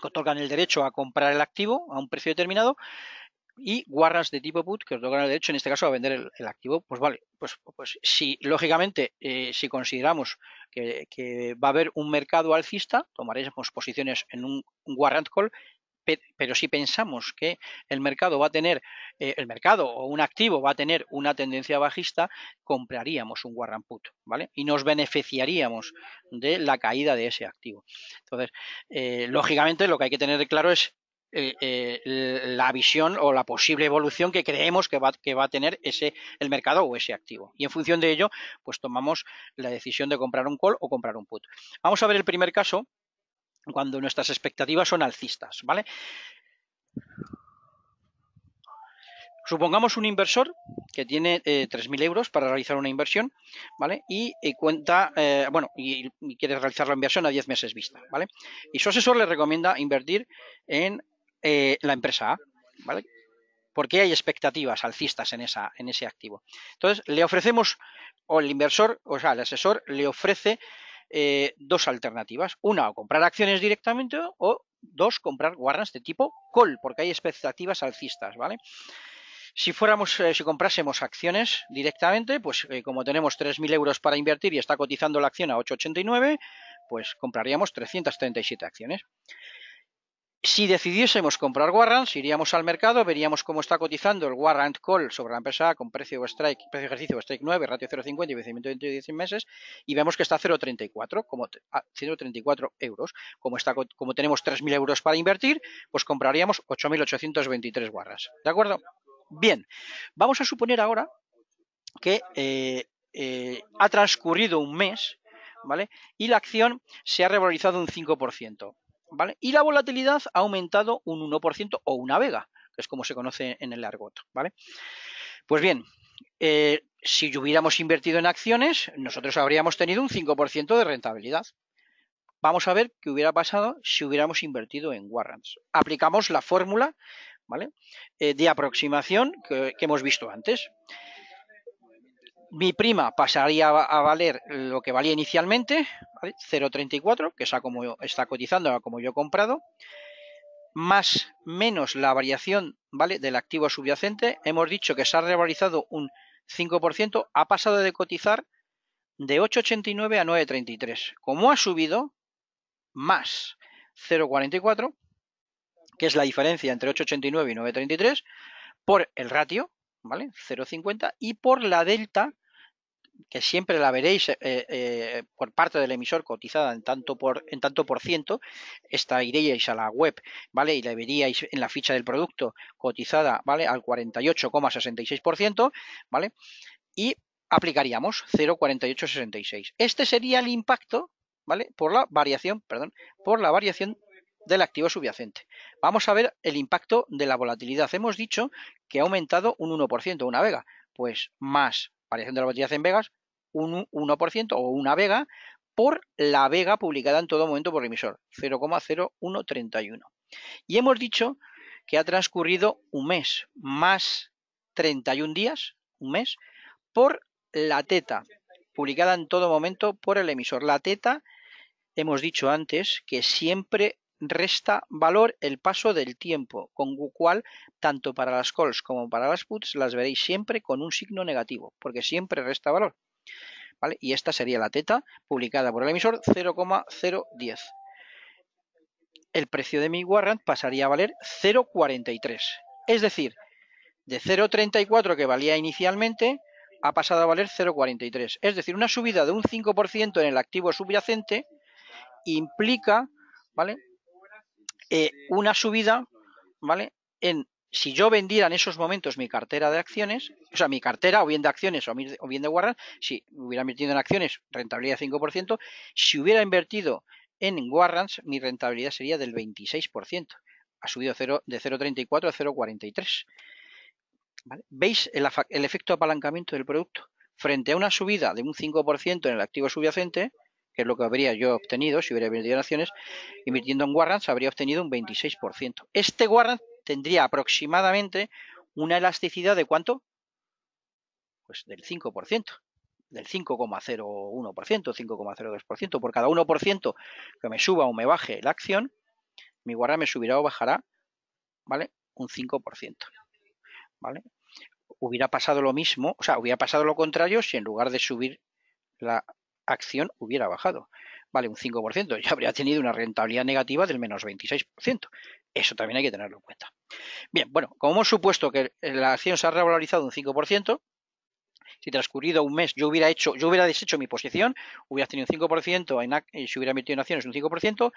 otorgan el derecho a comprar el activo a un precio determinado y warrants de tipo put que otorgan el derecho en este caso a vender el, activo. Pues vale, pues, pues si lógicamente eh, si consideramos que, va a haber un mercado alcista, tomaremos posiciones en un, un warrant call pero si pensamos que el mercado va a tener, eh, el mercado o un activo va a tener una tendencia bajista, compraríamos un Warren Put, ¿vale? Y nos beneficiaríamos de la caída de ese activo. Entonces, eh, lógicamente lo que hay que tener claro es eh, la visión o la posible evolución que creemos que va, a tener ese el mercado o ese activo. Y en función de ello, pues tomamos la decisión de comprar un call o comprar un put. Vamos a ver el primer caso, cuando nuestras expectativas son alcistas, ¿vale? Supongamos un inversor que tiene eh, tres 3.000 euros para realizar una inversión, ¿vale? Y, eh, cuenta, eh, bueno, y, quiere realizar la inversión a 10 meses vista, ¿vale? Y su asesor le recomienda invertir en la empresa A, ¿vale? Porque hay expectativas alcistas en, esa, en ese activo. Entonces, le ofrecemos, o el inversor, o sea, el asesor le ofrece eh, dos alternativas. Una, comprar acciones directamente o dos, comprar guardas de tipo call, porque hay expectativas alcistas, ¿vale? Si fuéramos, eh, si comprásemos acciones directamente, pues eh, como tenemos 3.000 euros para invertir y está cotizando la acción a 8,89, pues compraríamos 337 acciones. Si decidiésemos comprar warrants, iríamos al mercado, veríamos cómo está cotizando el warrant call sobre la empresa con precio strike, precio ejercicio strike 9, ratio 0,50 y vencimiento de 10 meses, y vemos que está 0,34, como 0,34 euros. Como, está, como tenemos 3.000 euros para invertir, pues compraríamos 8.823 warrants. ¿De acuerdo? Bien, vamos a suponer ahora que eh, eh, ha transcurrido un mes, ¿vale? Y la acción se ha revalorizado un 5%. Y la volatilidad ha aumentado un 1% o una vega, que es como se conoce en el argot, ¿vale? Pues bien, eh, si hubiéramos invertido en acciones, nosotros habríamos tenido un 5% de rentabilidad. Vamos a ver qué hubiera pasado si hubiéramos invertido en warrants. Aplicamos la fórmula eh, de aproximación que hemos visto antes mi prima pasaría a valer lo que valía inicialmente, 0,34, que está, como, está cotizando como yo he comprado, más menos la variación ¿vale? del activo subyacente. Hemos dicho que se ha revalorizado un 5%, ha pasado de cotizar de 8,89 a 9,33. Como ha subido, más 0,44, que es la diferencia entre 8,89 y 9,33, por el ratio, ¿vale? 0,50 y por la delta que siempre la veréis eh, eh, por parte del emisor cotizada en tanto por ciento, esta iríais a la web, ¿vale? Y la veríais en la ficha del producto cotizada, ¿vale? Al 48,66%, ¿vale? Y aplicaríamos 0,4866. Este sería el impacto, ¿vale? Por la variación, perdón, por la variación del activo subyacente. Vamos a ver el impacto de la volatilidad. Hemos dicho que ha aumentado un 1% una vega, pues más variación de la volatilidad en vegas, un 1% o una vega por la vega publicada en todo momento por el emisor, 0,0131. Y hemos dicho que ha transcurrido un mes, más 31 días, un mes, por la teta, publicada en todo momento por el emisor. La teta, hemos dicho antes, que siempre resta valor el paso del tiempo, con lo cual tanto para las calls como para las puts las veréis siempre con un signo negativo, porque siempre resta valor. ¿Vale? Y esta sería la teta publicada por el emisor 0,010. El precio de mi warrant pasaría a valer 0,43. Es decir, de 0,34 que valía inicialmente ha pasado a valer 0,43. Es decir, una subida de un 5% en el activo subyacente implica, ¿vale? Eh, una subida, ¿vale? En si yo vendiera en esos momentos mi cartera de acciones, o sea, mi cartera o bien de acciones o, bien de warrants, si hubiera invertido en acciones, rentabilidad 5%, si hubiera invertido en warrants, mi rentabilidad sería del 26%. Ha subido de 0,34 a 0,43. ¿Vale? ¿Veis el, el efecto apalancamiento del producto? Frente a una subida de un 5% en el activo subyacente, que es lo que habría yo obtenido si hubiera vendido acciones, invirtiendo en warrants habría obtenido un 26%. Este warrant tendría aproximadamente una elasticidad de cuánto? Pues del 5%, del 5,01%, 5,02%. Por cada 1% que me suba o me baje la acción, mi warrant me subirá o bajará, ¿vale? Un 5%, ¿vale? Hubiera pasado lo mismo, o sea, hubiera pasado lo contrario si en lugar de subir la acción hubiera bajado. Vale, un 5%, ya habría tenido una rentabilidad negativa del menos 26%. Eso también hay que tenerlo en cuenta. Bien, bueno, como hemos supuesto que la acción se ha revalorizado un 5%, si transcurrido un mes yo hubiera hecho, yo hubiera deshecho mi posición, hubiera tenido un 5%, en, si hubiera invertido en acciones un 5%,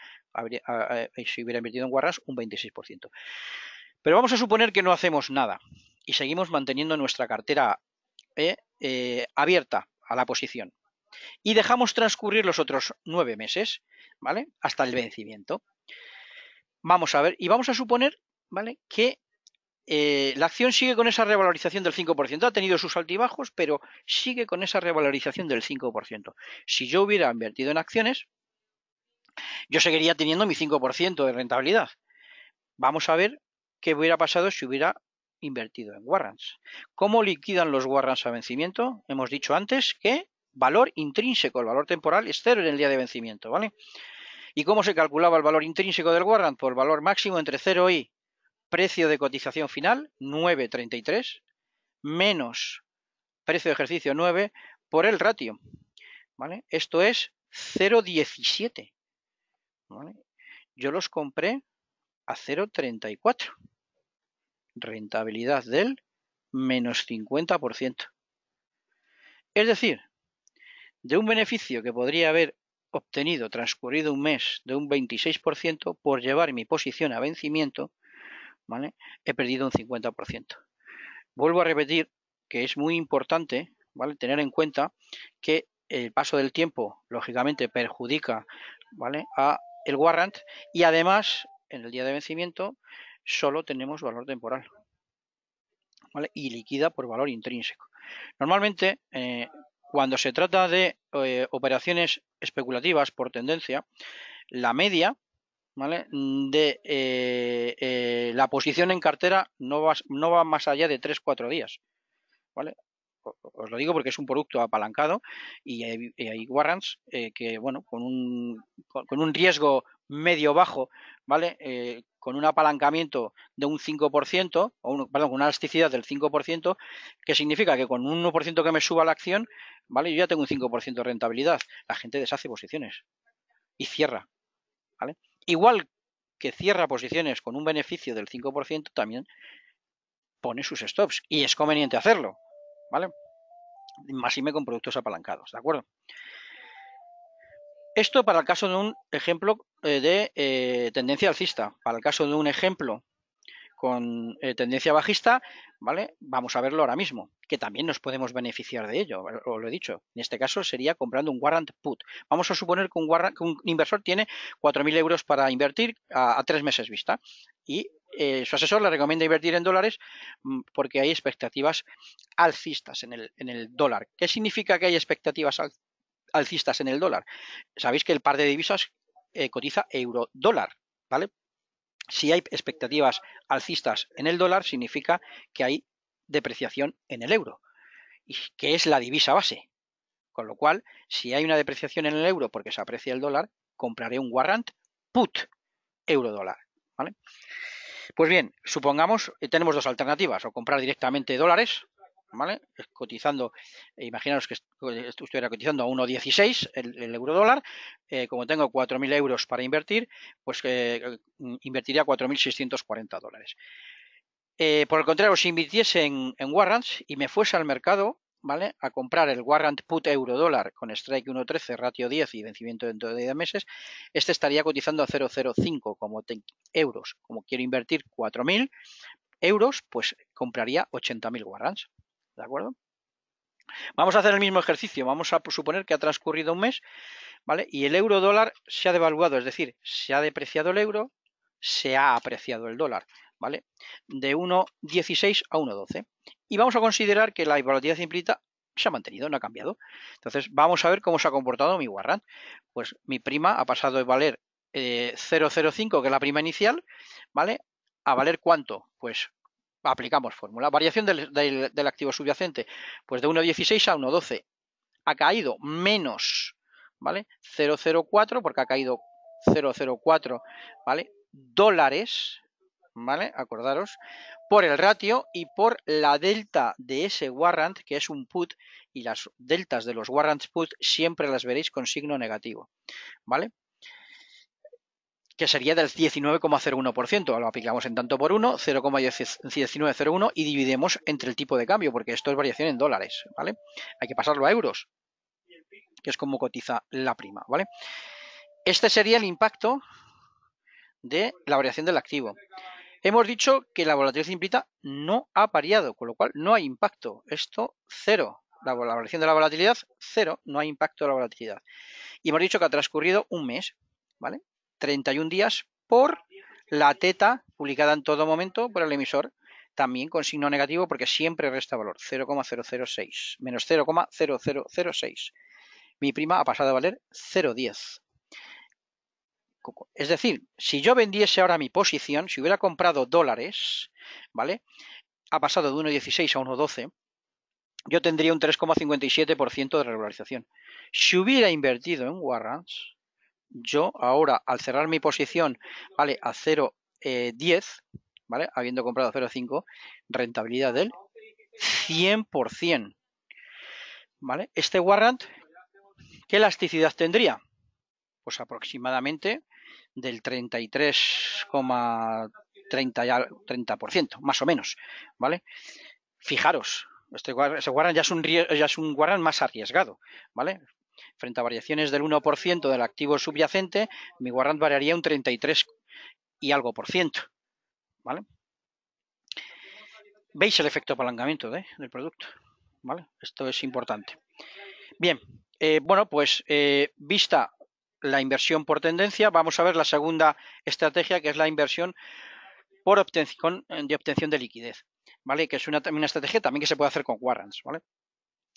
si hubiera invertido en guarras un 26%. Pero vamos a suponer que no hacemos nada y seguimos manteniendo nuestra cartera eh, eh, abierta a la posición y dejamos transcurrir los otros nueve meses, ¿vale? Hasta el vencimiento. Vamos a ver, y vamos a suponer, ¿vale? Que eh, la acción sigue con esa revalorización del 5%. Ha tenido sus altibajos, pero sigue con esa revalorización del 5%. Si yo hubiera invertido en acciones, yo seguiría teniendo mi 5% de rentabilidad. Vamos a ver qué hubiera pasado si hubiera invertido en warrants. ¿Cómo liquidan los warrants a vencimiento? Hemos dicho antes que valor intrínseco, el valor temporal es 0 en el día de vencimiento, ¿vale? ¿Y cómo se calculaba el valor intrínseco del warrant? Por pues el valor máximo entre 0 y precio de cotización final, 9,33, menos precio de ejercicio 9 por el ratio, ¿vale? Esto es 0,17, ¿vale? Yo los compré a 0,34, rentabilidad del menos 50%. Es decir, de un beneficio que podría haber obtenido transcurrido un mes de un 26% por llevar mi posición a vencimiento, ¿vale? he perdido un 50%. Vuelvo a repetir que es muy importante ¿vale? tener en cuenta que el paso del tiempo, lógicamente, perjudica ¿vale? a el warrant y además, en el día de vencimiento, solo tenemos valor temporal ¿vale? y liquida por valor intrínseco. Normalmente, eh, cuando se trata de eh, operaciones especulativas por tendencia, la media de eh, eh, la posición en cartera no va, no va más allá de 3-4 días. ¿vale? Os lo digo porque es un producto apalancado y hay, hay warrants que, bueno, con un, con un riesgo medio bajo, ¿vale? con un apalancamiento de un 5%, o perdón, con una elasticidad del 5%, que significa que con un 1% que me suba la acción, ¿vale? Yo ya tengo un 5% de rentabilidad. La gente deshace posiciones y cierra, ¿vale? Igual que cierra posiciones con un beneficio del 5%, también pone sus stops y es conveniente hacerlo, ¿vale? Más y me con productos apalancados, ¿de acuerdo? Esto para el caso de un ejemplo eh, de eh, tendencia alcista. Para el caso de un ejemplo con eh, tendencia bajista, ¿vale? Vamos a verlo ahora mismo, que también nos podemos beneficiar de ello, lo he dicho. En este caso sería comprando un warrant put. Vamos a suponer que un, inversor tiene 4.000 euros para invertir a, tres meses vista y su asesor le recomienda invertir en dólares mm, porque hay expectativas alcistas en el, en el dólar. ¿Qué significa que hay expectativas alcistas? alcistas en el dólar. Sabéis que el par de divisas eh, cotiza euro-dólar, ¿vale? Si hay expectativas alcistas en el dólar, significa que hay depreciación en el euro, que es la divisa base. Con lo cual, si hay una depreciación en el euro porque se aprecia el dólar, compraré un warrant put euro-dólar, ¿vale? Pues bien, supongamos, que eh, tenemos dos alternativas, o comprar directamente dólares, ¿vale? Cotizando, eh, imaginaros que estuviera cotizando a 1,16 el, euro dólar, eh, como tengo 4.000 euros para invertir, pues eh, invertiría 4.640 dólares. por el contrario, si invirtiese en, warrants y me fuese al mercado, ¿vale? A comprar el warrant put euro dólar con strike 1.13, ratio 10 y vencimiento dentro de 10 meses, este estaría cotizando a 0.05 como euros. Como quiero invertir 4.000 euros, pues compraría 80.000 warrants. ¿De acuerdo? Vamos a hacer el mismo ejercicio. Vamos a suponer que ha transcurrido un mes, ¿vale? Y el euro dólar se ha devaluado, es decir, se ha depreciado el euro, se ha apreciado el dólar, ¿vale? De 1,16 a 1,12. Y vamos a considerar que la volatilidad implícita se ha mantenido, no ha cambiado. Entonces, vamos a ver cómo se ha comportado mi warrant. Pues mi prima ha pasado de valer 0,05, eh, que es la prima inicial, ¿vale? ¿A valer cuánto? Pues aplicamos fórmula. Variación del, activo subyacente, pues de 1,16 a 1,12. Ha caído menos, ¿vale? 0,04 porque ha caído 0,04, ¿vale? Dólares, ¿vale? Acordaros, por el ratio y por la delta de ese warrant, que es un put, y las deltas de los warrants put siempre las veréis con signo negativo, ¿vale? que sería del 19,01%. Lo aplicamos en tanto por 1, 0,1901 y dividimos entre el tipo de cambio, porque esto es variación en dólares, ¿vale? Hay que pasarlo a euros, que es como cotiza la prima, ¿vale? Este sería el impacto de la variación del activo. Hemos dicho que la volatilidad implícita no ha variado, con lo cual no hay impacto. Esto, cero. La, la variación de la volatilidad, cero. No hay impacto de la volatilidad. Y hemos dicho que ha transcurrido un mes, ¿vale? 31 días por la teta publicada en todo momento por el emisor, también con signo negativo porque siempre resta valor, 0,006, menos 0,0006. Mi prima ha pasado a valer 0,10. Es decir, si yo vendiese ahora mi posición, si hubiera comprado dólares, ¿vale? Ha pasado de 1,16 a 1,12, yo tendría un 3,57% de regularización. Si hubiera invertido en warrants, yo ahora al cerrar mi posición, ¿vale? A 0,10, eh, ¿vale? Habiendo comprado 0,5, rentabilidad del 100%. ¿Vale? Este warrant, ¿qué elasticidad tendría? Pues aproximadamente del 33,30%, 30, más o menos, ¿vale? Fijaros, este, warrant ya es un, ya es un warrant más arriesgado, ¿vale? Frente a variaciones del 1% del activo subyacente, mi warrant variaría un 33 y algo por ciento. ¿Vale? Veis el efecto apalancamiento ¿eh? del producto. ¿Vale? Esto es importante. Bien, eh, bueno, pues eh, vista la inversión por tendencia, vamos a ver la segunda estrategia que es la inversión por obtención, de obtención de liquidez, ¿vale? Que es una, una estrategia también que se puede hacer con warrants, ¿vale?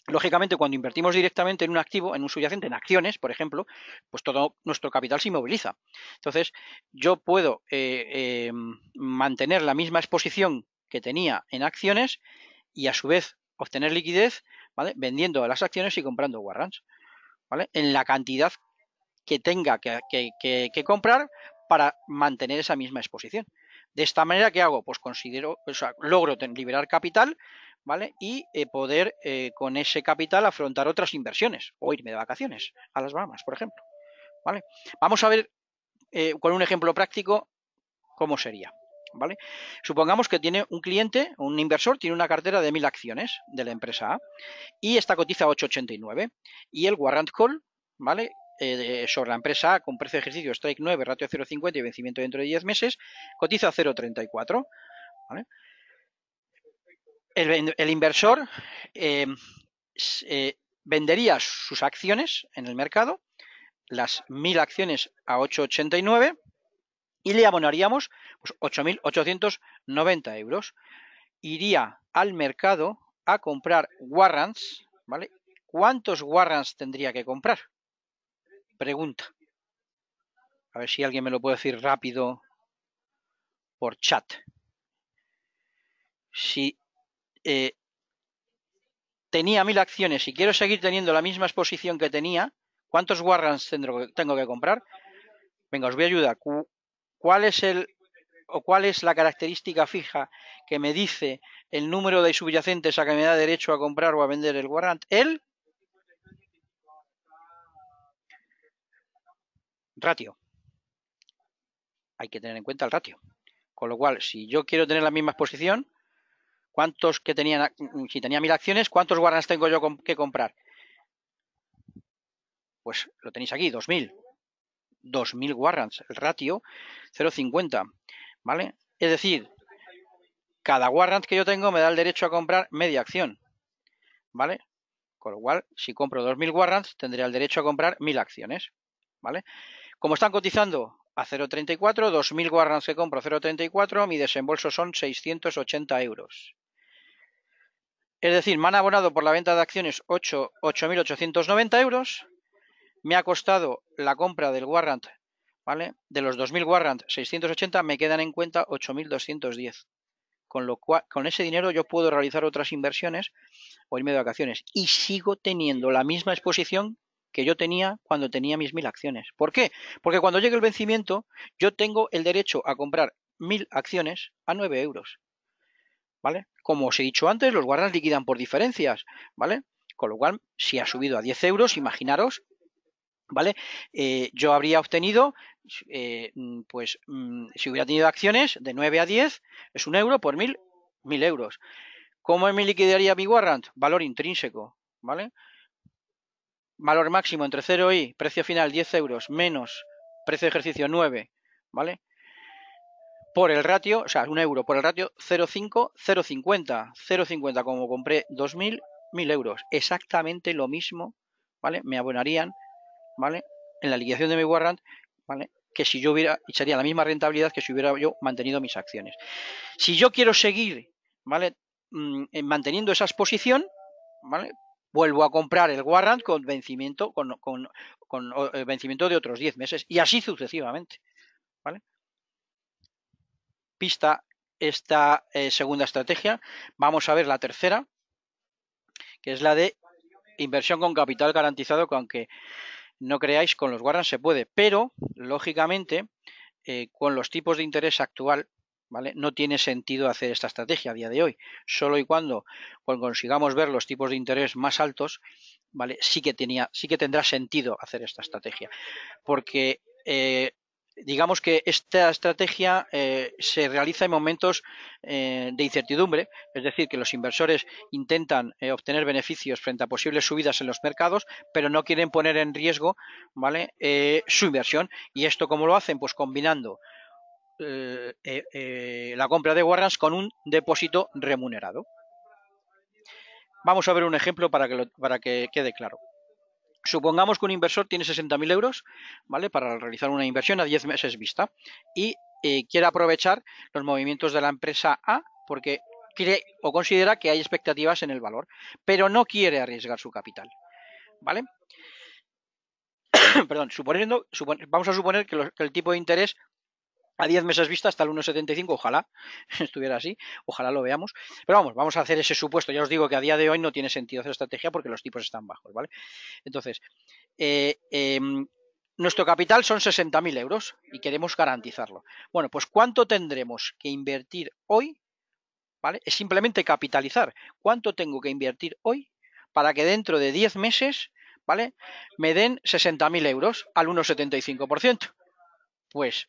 Lógicamente, cuando invertimos directamente en un activo, en un subyacente, en acciones, por ejemplo, pues todo nuestro capital se inmoviliza. Entonces, yo puedo eh, eh, mantener la misma exposición que tenía en acciones y a su vez obtener liquidez, ¿vale? Vendiendo las acciones y comprando warrants, ¿vale? En la cantidad que tenga que, que comprar para mantener esa misma exposición. De esta manera, ¿qué hago? Pues considero, o sea, logro liberar capital ¿vale? Y eh, poder eh, con ese capital afrontar otras inversiones o irme de vacaciones a las Bahamas, por ejemplo, ¿vale? Vamos a ver eh, con un ejemplo práctico cómo sería, ¿vale? Supongamos que tiene un cliente, un inversor, tiene una cartera de 1000 acciones de la empresa A y esta cotiza 8,89 y el warrant call, ¿vale? sobre la empresa A con precio de ejercicio strike 9, ratio 0,50 y vencimiento dentro de 10 meses, cotiza 0,34. ¿vale? el, inversor eh, eh, vendería sus acciones en el mercado, las 1.000 acciones a 8,89 y le abonaríamos 8.890 pues, euros. Iría al mercado a comprar warrants, ¿vale? ¿Cuántos warrants tendría que comprar? Pregunta. A ver si alguien me lo puede decir rápido por chat. Si eh, tenía mil acciones y quiero seguir teniendo la misma exposición que tenía, ¿cuántos warrants tengo que comprar? Venga, os voy a ayudar. ¿Cuál es el o cuál es la característica fija que me dice el número de subyacentes a que me da derecho a comprar o a vender el warrant? El ratio. Hay que tener en cuenta el ratio. Con lo cual, si yo quiero tener la misma exposición, ¿Cuántos que tenían, mm, si tenía mil acciones, cuántos warrants tengo yo que comprar? Pues lo tenéis aquí, dos mil, dos mil warrants, el ratio 0,50, ¿vale? Es decir, cada warrant que yo tengo me da el derecho a comprar media acción, ¿vale? Con lo cual, si compro dos mil warrants, tendré el derecho a comprar mil acciones, ¿vale? Como están cotizando a 0,34, mil warrants que compro 0,34, mi desembolso son 680 euros. Es decir, me han abonado por la venta de acciones 8.890 euros. Me ha costado la compra del warrant, ¿vale? De los 2.000 warrant 680 me quedan en cuenta 8.210. Con, lo con ese dinero yo puedo realizar otras inversiones o irme de vacaciones. Y sigo teniendo la misma exposición que yo tenía cuando tenía mis 1.000 acciones. ¿Por qué? Porque cuando llegue el vencimiento, yo tengo el derecho a comprar 1.000 acciones a 9 euros. Como os he dicho antes, los warrants liquidan por diferencias, ¿vale? Con lo cual, si ha subido a 10 euros, imaginaros, ¿vale? Eh, yo habría obtenido, eh, pues, mm, si hubiera tenido acciones de 9 a 10, es un euro por 1.000 mil euros. ¿Cómo me liquidaría mi warrant? Valor intrínseco, ¿vale? Valor máximo entre 0 y precio final 10 euros menos precio de ejercicio 9, ¿vale? por el ratio, o sea, un euro por el ratio 0,5, 0,50. 0,50 como compré 2.000, 1.000 euros. Exactamente lo mismo, ¿vale? Me abonarían, ¿vale? En la liquidación de mi warrant, ¿vale? Que si yo hubiera, echaría la misma rentabilidad que si hubiera yo mantenido mis acciones. Si yo quiero seguir, ¿vale? Mm, eh, manteniendo esa exposición, ¿vale? Vuelvo a comprar el warrant con vencimiento, con, con, con eh, vencimiento de otros 10 meses y así sucesivamente, ¿vale? pista esta eh, segunda estrategia. Vamos a ver la tercera, que es la de inversión con capital garantizado, que aunque no creáis, con los guardan se puede, pero lógicamente eh, con los tipos de interés actual, ¿vale? No tiene sentido hacer esta estrategia a día de hoy. Solo y cuando, cuando consigamos ver los tipos de interés más altos, ¿vale? Sí que tenía, sí que tendrá sentido hacer esta estrategia. Porque eh, digamos que esta estrategia eh, se realiza en momentos eh, de incertidumbre, es decir, que los inversores intentan eh, obtener beneficios frente a posibles subidas en los mercados, pero no quieren poner en riesgo su inversión. ¿Y esto cómo lo hacen? Pues combinando la compra de warrants con un depósito remunerado. Vamos a ver un ejemplo para que, para que quede claro. Supongamos que un inversor tiene 60.000 euros, ¿vale? Para realizar una inversión a 10 meses vista y eh, quiere aprovechar los movimientos de la empresa A porque cree o considera que hay expectativas en el valor, pero no quiere arriesgar su capital, ¿vale? Perdón, suponiendo, vamos a suponer que el tipo de interés a 10 meses vista hasta el 1,75, ojalá estuviera así, ojalá lo veamos. Pero vamos, vamos a hacer ese supuesto. Ya os digo que a día de hoy no tiene sentido hacer estrategia porque los tipos están bajos, ¿vale? Entonces, eh, em, nuestro capital son 60.000 euros y queremos garantizarlo. Bueno, pues ¿cuánto tendremos que invertir hoy? ¿Vale? Es simplemente capitalizar. ¿Cuánto tengo que invertir hoy para que dentro de 10 meses, ¿vale? Me den 60.000 euros al 1,75%. Pues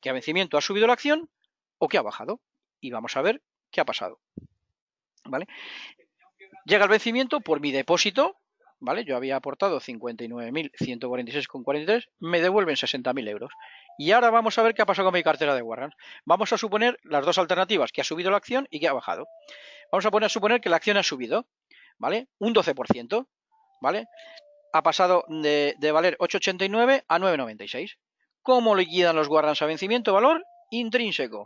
que a vencimiento ha subido la acción o que ha bajado. Y vamos a ver qué ha pasado. ¿Vale? Llega el vencimiento por mi depósito, ¿vale? Yo había aportado 59.146,43, me devuelven 60.000 euros. Y ahora vamos a ver qué ha pasado con mi cartera de Warren. Vamos a suponer las dos alternativas, que ha subido la acción y que ha bajado. Vamos a poner a suponer que la acción ha subido, ¿vale? Un 12%, ¿vale? Ha pasado de, de valer 8,89 a 9,96. ¿Cómo le los guardas a vencimiento? Valor intrínseco.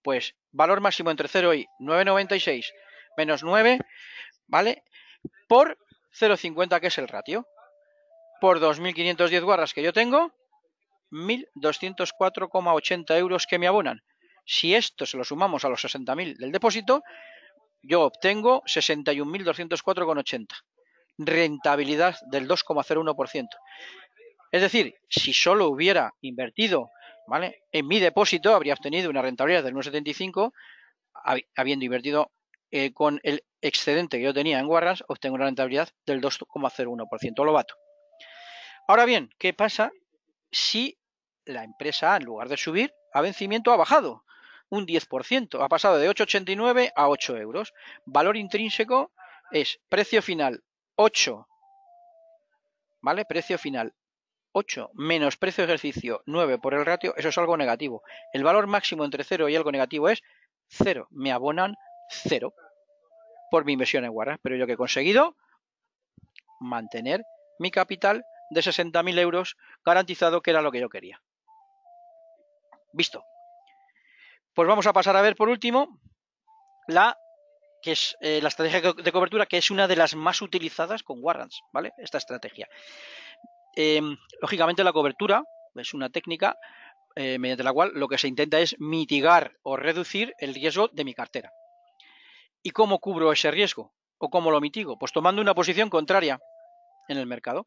Pues valor máximo entre 0 y 9,96 menos 9, ¿vale? Por 0,50 que es el ratio. Por 2.510 guardas que yo tengo, 1.204,80 euros que me abonan. Si esto se lo sumamos a los 60.000 del depósito, yo obtengo 61.204,80. Rentabilidad del 2,01%. Es decir, si solo hubiera invertido ¿vale? en mi depósito, habría obtenido una rentabilidad del 1,75, habiendo invertido eh, con el excedente que yo tenía en Guarras, obtengo una rentabilidad del 2,01% lobato. Ahora bien, ¿qué pasa si la empresa en lugar de subir, a vencimiento ha bajado un 10%, ha pasado de 8,89 a 8 euros. Valor intrínseco es precio final 8, ¿vale? Precio final 8 menos precio de ejercicio 9 por el ratio, eso es algo negativo. El valor máximo entre 0 y algo negativo es 0. Me abonan 0 por mi inversión en Warren. Pero yo que he conseguido mantener mi capital de 60.000 euros garantizado que era lo que yo quería. Visto. Pues vamos a pasar a ver por último la que es eh, la estrategia de cobertura, que es una de las más utilizadas con warrants, ¿vale? Esta estrategia. Em, lógicamente la cobertura es una técnica eh, mediante la cual lo que se intenta es mitigar o reducir el riesgo de mi cartera. ¿Y cómo cubro ese riesgo? ¿O cómo lo mitigo? Pues tomando una posición contraria en el mercado.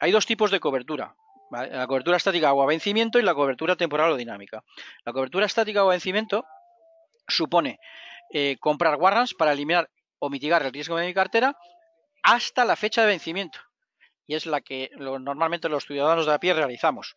Hay dos tipos de cobertura. La cobertura estática o a vencimiento y la cobertura temporal o dinámica. La cobertura estática o a vencimiento supone eh, comprar warrants para eliminar o mitigar el riesgo de mi cartera hasta la fecha de vencimiento y es la que normalmente los ciudadanos de a pie realizamos.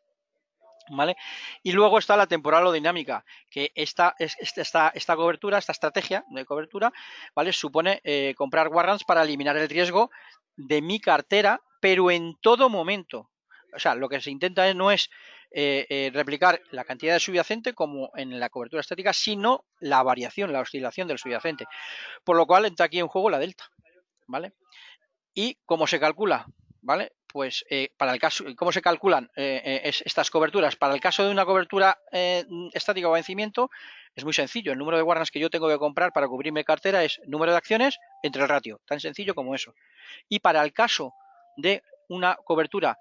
¿Vale? Y luego está la temporal o dinámica, que esta, esta, cobertura, esta estrategia de cobertura, ¿vale? Supone eh, comprar warrants para eliminar el riesgo de mi cartera, pero en todo momento. O sea, lo que se intenta no es eh, eh, replicar la cantidad de subyacente como en la cobertura estática, sino la variación, la oscilación del subyacente. Por lo cual entra aquí en juego la delta, ¿vale? ¿Y cómo se calcula? ¿vale? Pues eh, para el caso, ¿cómo se calculan eh, eh, estas coberturas? Para el caso de una cobertura estática o vencimiento, es muy sencillo. El número de warrants que yo tengo que comprar para cubrir mi cartera es número de acciones entre el ratio, tan sencillo como eso. Y para el caso de una cobertura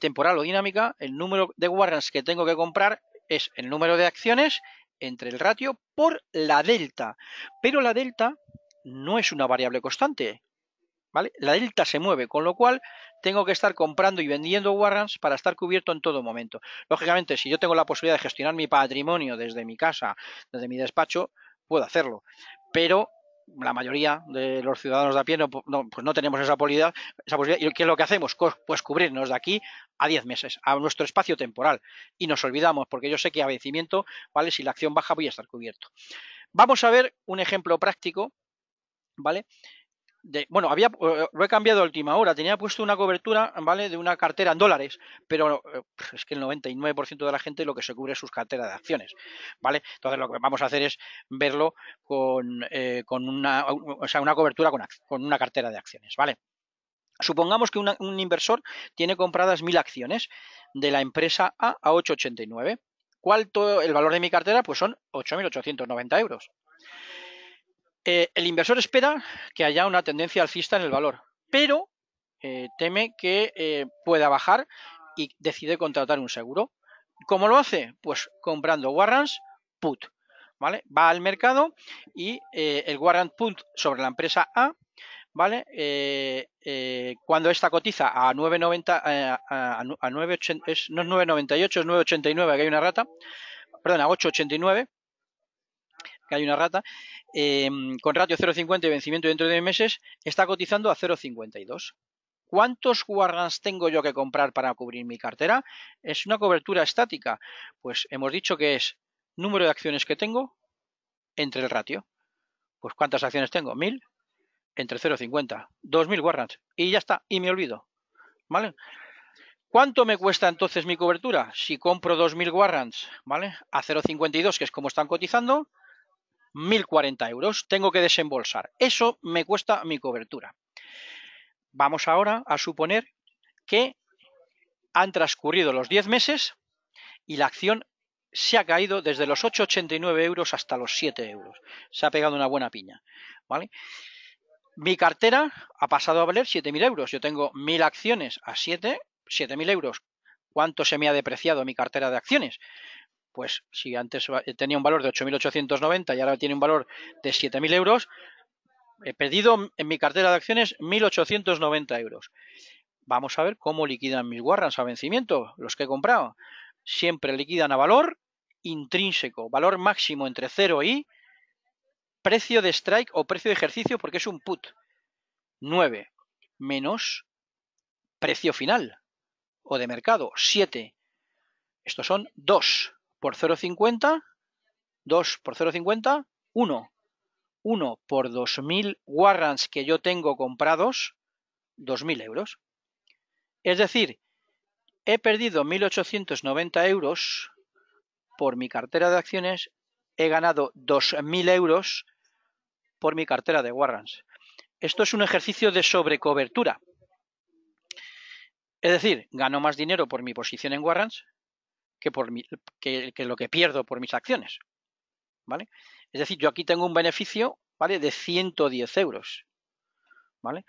temporal o dinámica, el número de warrants que tengo que comprar es el número de acciones entre el ratio por la delta. Pero la delta no es una variable constante. ¿vale? La delta se mueve, con lo cual tengo que estar comprando y vendiendo warrants para estar cubierto en todo momento. Lógicamente, si yo tengo la posibilidad de gestionar mi patrimonio desde mi casa, desde mi despacho, puedo hacerlo. Pero la mayoría de los ciudadanos de a pie no, pues no tenemos esa posibilidad, ¿Y qué es lo que hacemos? Pues cubrirnos de aquí a 10 meses, a nuestro espacio temporal. Y nos olvidamos, porque yo sé que a vencimiento, ¿vale? Si la acción baja voy a estar cubierto. Vamos a ver un ejemplo práctico, ¿vale? bueno, había, eh, lo he cambiado a última hora, tenía puesto una cobertura, ¿vale? De una cartera en dólares, pero eh, es que el 99% de la gente lo que se cubre es sus carteras de acciones, ¿vale? Entonces lo que vamos a hacer es verlo con, eh, con una, o sea, una cobertura con, una cartera de acciones, ¿vale? Supongamos que un inversor tiene compradas mil acciones de la empresa A a 8,89. ¿Cuál el valor de mi cartera? Pues son 8.890 euros. Eh, el inversor espera que haya una tendencia alcista en el valor, pero eh, teme que eh, pueda bajar y decide contratar un seguro. ¿Cómo lo hace? Pues comprando warrants put. ¿vale? Va al mercado y el warrant put sobre la empresa A ¿vale? cuando esta cotiza a 9.90, a, 9.98, es 9.89, que hay una rata, perdón, a 8.89, que hay una rata, eh, con ratio 0,50 y vencimiento dentro de 10 meses, está cotizando a 0,52. ¿Cuántos warrants tengo yo que comprar para cubrir mi cartera? Es una cobertura estática. Pues hemos dicho que es número de acciones que tengo entre el ratio. Pues ¿cuántas acciones tengo? 1000 entre 0,50. 2000 warrants. Y ya está. Y me olvido. ¿Vale? ¿Cuánto me cuesta entonces mi cobertura? Si compro 2000 warrants, ¿vale? A 0,52, que es como están cotizando, 1.040 euros tengo que desembolsar. Eso me cuesta mi cobertura. Vamos ahora a suponer que han transcurrido los 10 meses y la acción se ha caído desde los 8,89 euros hasta los 7 euros. Se ha pegado una buena piña. ¿vale? Mi cartera ha pasado a valer 7.000 euros. Yo tengo 1.000 acciones a 7, 7.000 euros. ¿Cuánto se me ha depreciado mi cartera de acciones? pues si antes eh, tenía un valor de 8.890 y ahora tiene un valor de 7.000 euros, he perdido en mi cartera de acciones 1.890 euros. Vamos a ver cómo liquidan mis warrants a vencimiento, los que he comprado. Siempre liquidan a valor intrínseco, valor máximo entre 0 y precio de strike o precio de ejercicio porque es un put. 9 menos precio final o de mercado, 7. Estos son 2 por 0,50, 2 por 0,50, 1. 1 por 2.000 warrants que yo tengo comprados, 2.000 euros. Es decir, he perdido 1.890 euros por mi cartera de acciones, he ganado 2.000 euros por mi cartera de warrants. Esto es un ejercicio de sobrecobertura. Es decir, gano más dinero por mi posición en warrants que, por lo que pierdo por mis acciones. ¿Vale? Es decir, yo aquí tengo un beneficio, ¿vale? De 110 euros. ¿Vale?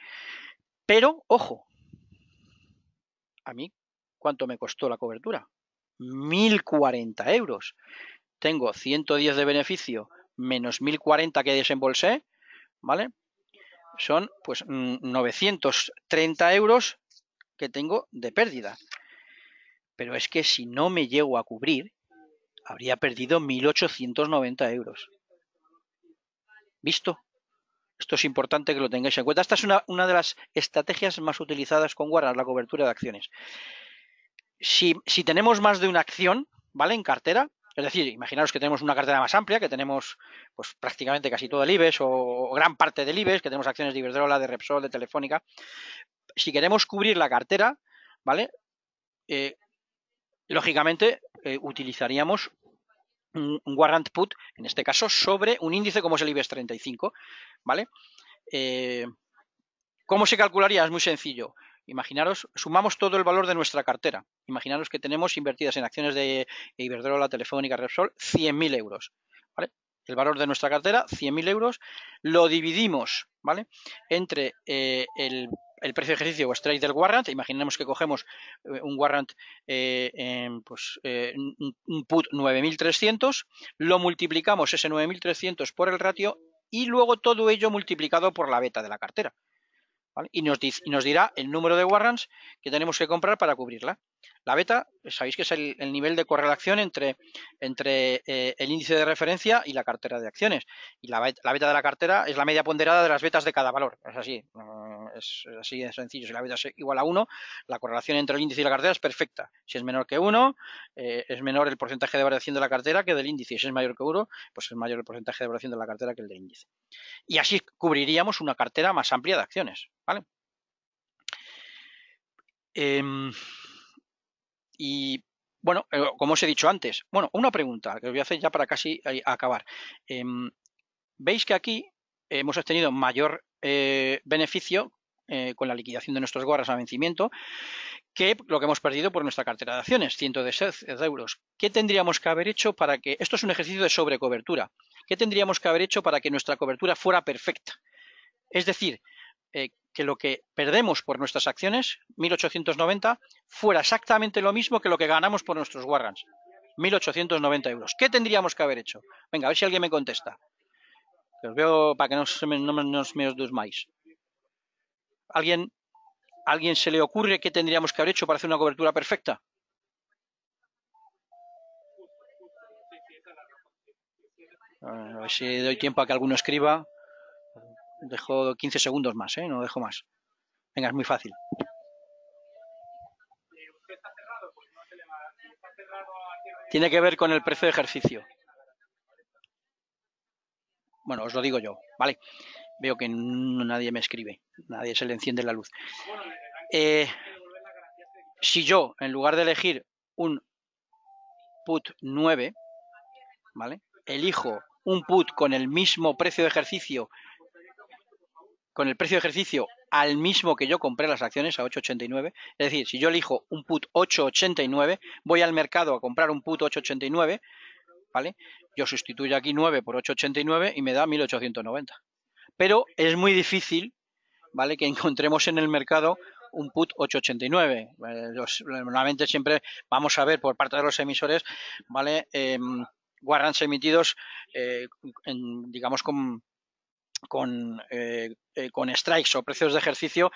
Pero, ojo, a mí, ¿cuánto me costó la cobertura? 1.040 euros. Tengo 110 de beneficio menos 1.040 que desembolsé, ¿vale? Son pues 930 mm, euros que tengo de pérdida pero es que si no me llego a cubrir, habría perdido 1.890 euros. ¿Visto? Esto es importante que lo tengáis en cuenta. Esta es una, de las estrategias más utilizadas con guardar la cobertura de acciones. Si, tenemos más de una acción, ¿vale? En cartera, es decir, imaginaros que tenemos una cartera más amplia, que tenemos pues prácticamente casi todo el IBEX o, gran parte del IBEX, que tenemos acciones de Iberdrola, de Repsol, de Telefónica. Si queremos cubrir la cartera, ¿vale? Eh, lógicamente eh, utilizaríamos un, warrant put, en este caso, sobre un índice como es el IBEX 35, ¿vale? Eh, ¿Cómo se calcularía? Es muy sencillo. Imaginaros, sumamos todo el valor de nuestra cartera. Imaginaros que tenemos invertidas en acciones de Iberdrola, Telefónica, Repsol, 100.000 euros. ¿vale? El valor de nuestra cartera, 100.000 euros, lo dividimos ¿vale? entre eh, el el precio de ejercicio o strike del warrant, imaginemos que cogemos eh, un warrant, eh, pues, eh, un put 9300, lo multiplicamos ese 9300 por el ratio y luego todo ello multiplicado por la beta de la cartera. y nos dirá el número de warrants que tenemos que comprar para cubrirla. La beta, sabéis que es el, nivel de correlación entre, entre eh, el índice de referencia y la cartera de acciones. Y la, beta de la cartera es la media ponderada de las betas de cada valor. Es así, mm, es, así de sencillo. Si la beta es igual a 1, la correlación entre el índice y la cartera es perfecta. Si es menor que 1, eh, es menor el porcentaje de variación de la cartera que del índice. Si es mayor que 1, pues es mayor el porcentaje de variación de la cartera que el del índice. Y así cubriríamos una cartera más amplia de acciones. ¿Vale? Em, y bueno, eh, como os he dicho antes, bueno, una pregunta que os voy a hacer ya para casi eh, acabar. Em, Veis que aquí hemos obtenido mayor eh, beneficio con la liquidación de nuestros guardas a vencimiento que lo que hemos perdido por nuestra cartera de acciones, ciento de euros. ¿Qué tendríamos que haber hecho para que... Esto es un ejercicio de sobrecobertura. ¿Qué tendríamos que haber hecho para que nuestra cobertura fuera perfecta? Es decir, que lo que perdemos por nuestras acciones, 1890, fuera exactamente lo mismo que lo que ganamos por nuestros warrants. 1.890 euros. ¿Qué tendríamos que haber hecho? Venga, a ver si alguien me contesta. Os veo para que no, se me, me os desmáis. ¿Alguien, ¿Alguien se le ocurre qué tendríamos que haber hecho para hacer una cobertura perfecta? A ver si doy tiempo a que alguno escriba. Dejo 15 segundos más, ¿eh? no dejo más. Venga, es muy fácil. tiene que ver con el precio de ejercicio. Bueno, os lo digo yo, ¿vale? Veo que nadie me escribe, nadie se le enciende la luz. Eh, si yo, en lugar de elegir un put 9, ¿vale? Elijo un put con el mismo precio de ejercicio, con el precio de ejercicio al mismo que yo compré las acciones a 8,89. Es decir, si yo elijo un put 8,89, voy al mercado a comprar un put 8,89, ¿vale? Yo sustituyo aquí 9 por 8,89 y me da 1.890. Pero es muy difícil, ¿vale? Que encontremos en el mercado un put 889. Eh, normalmente siempre vamos a ver por parte de los emisores, ¿vale? Em, eh, emitidos, en, digamos, con eh, eh, con, strikes o precios de ejercicio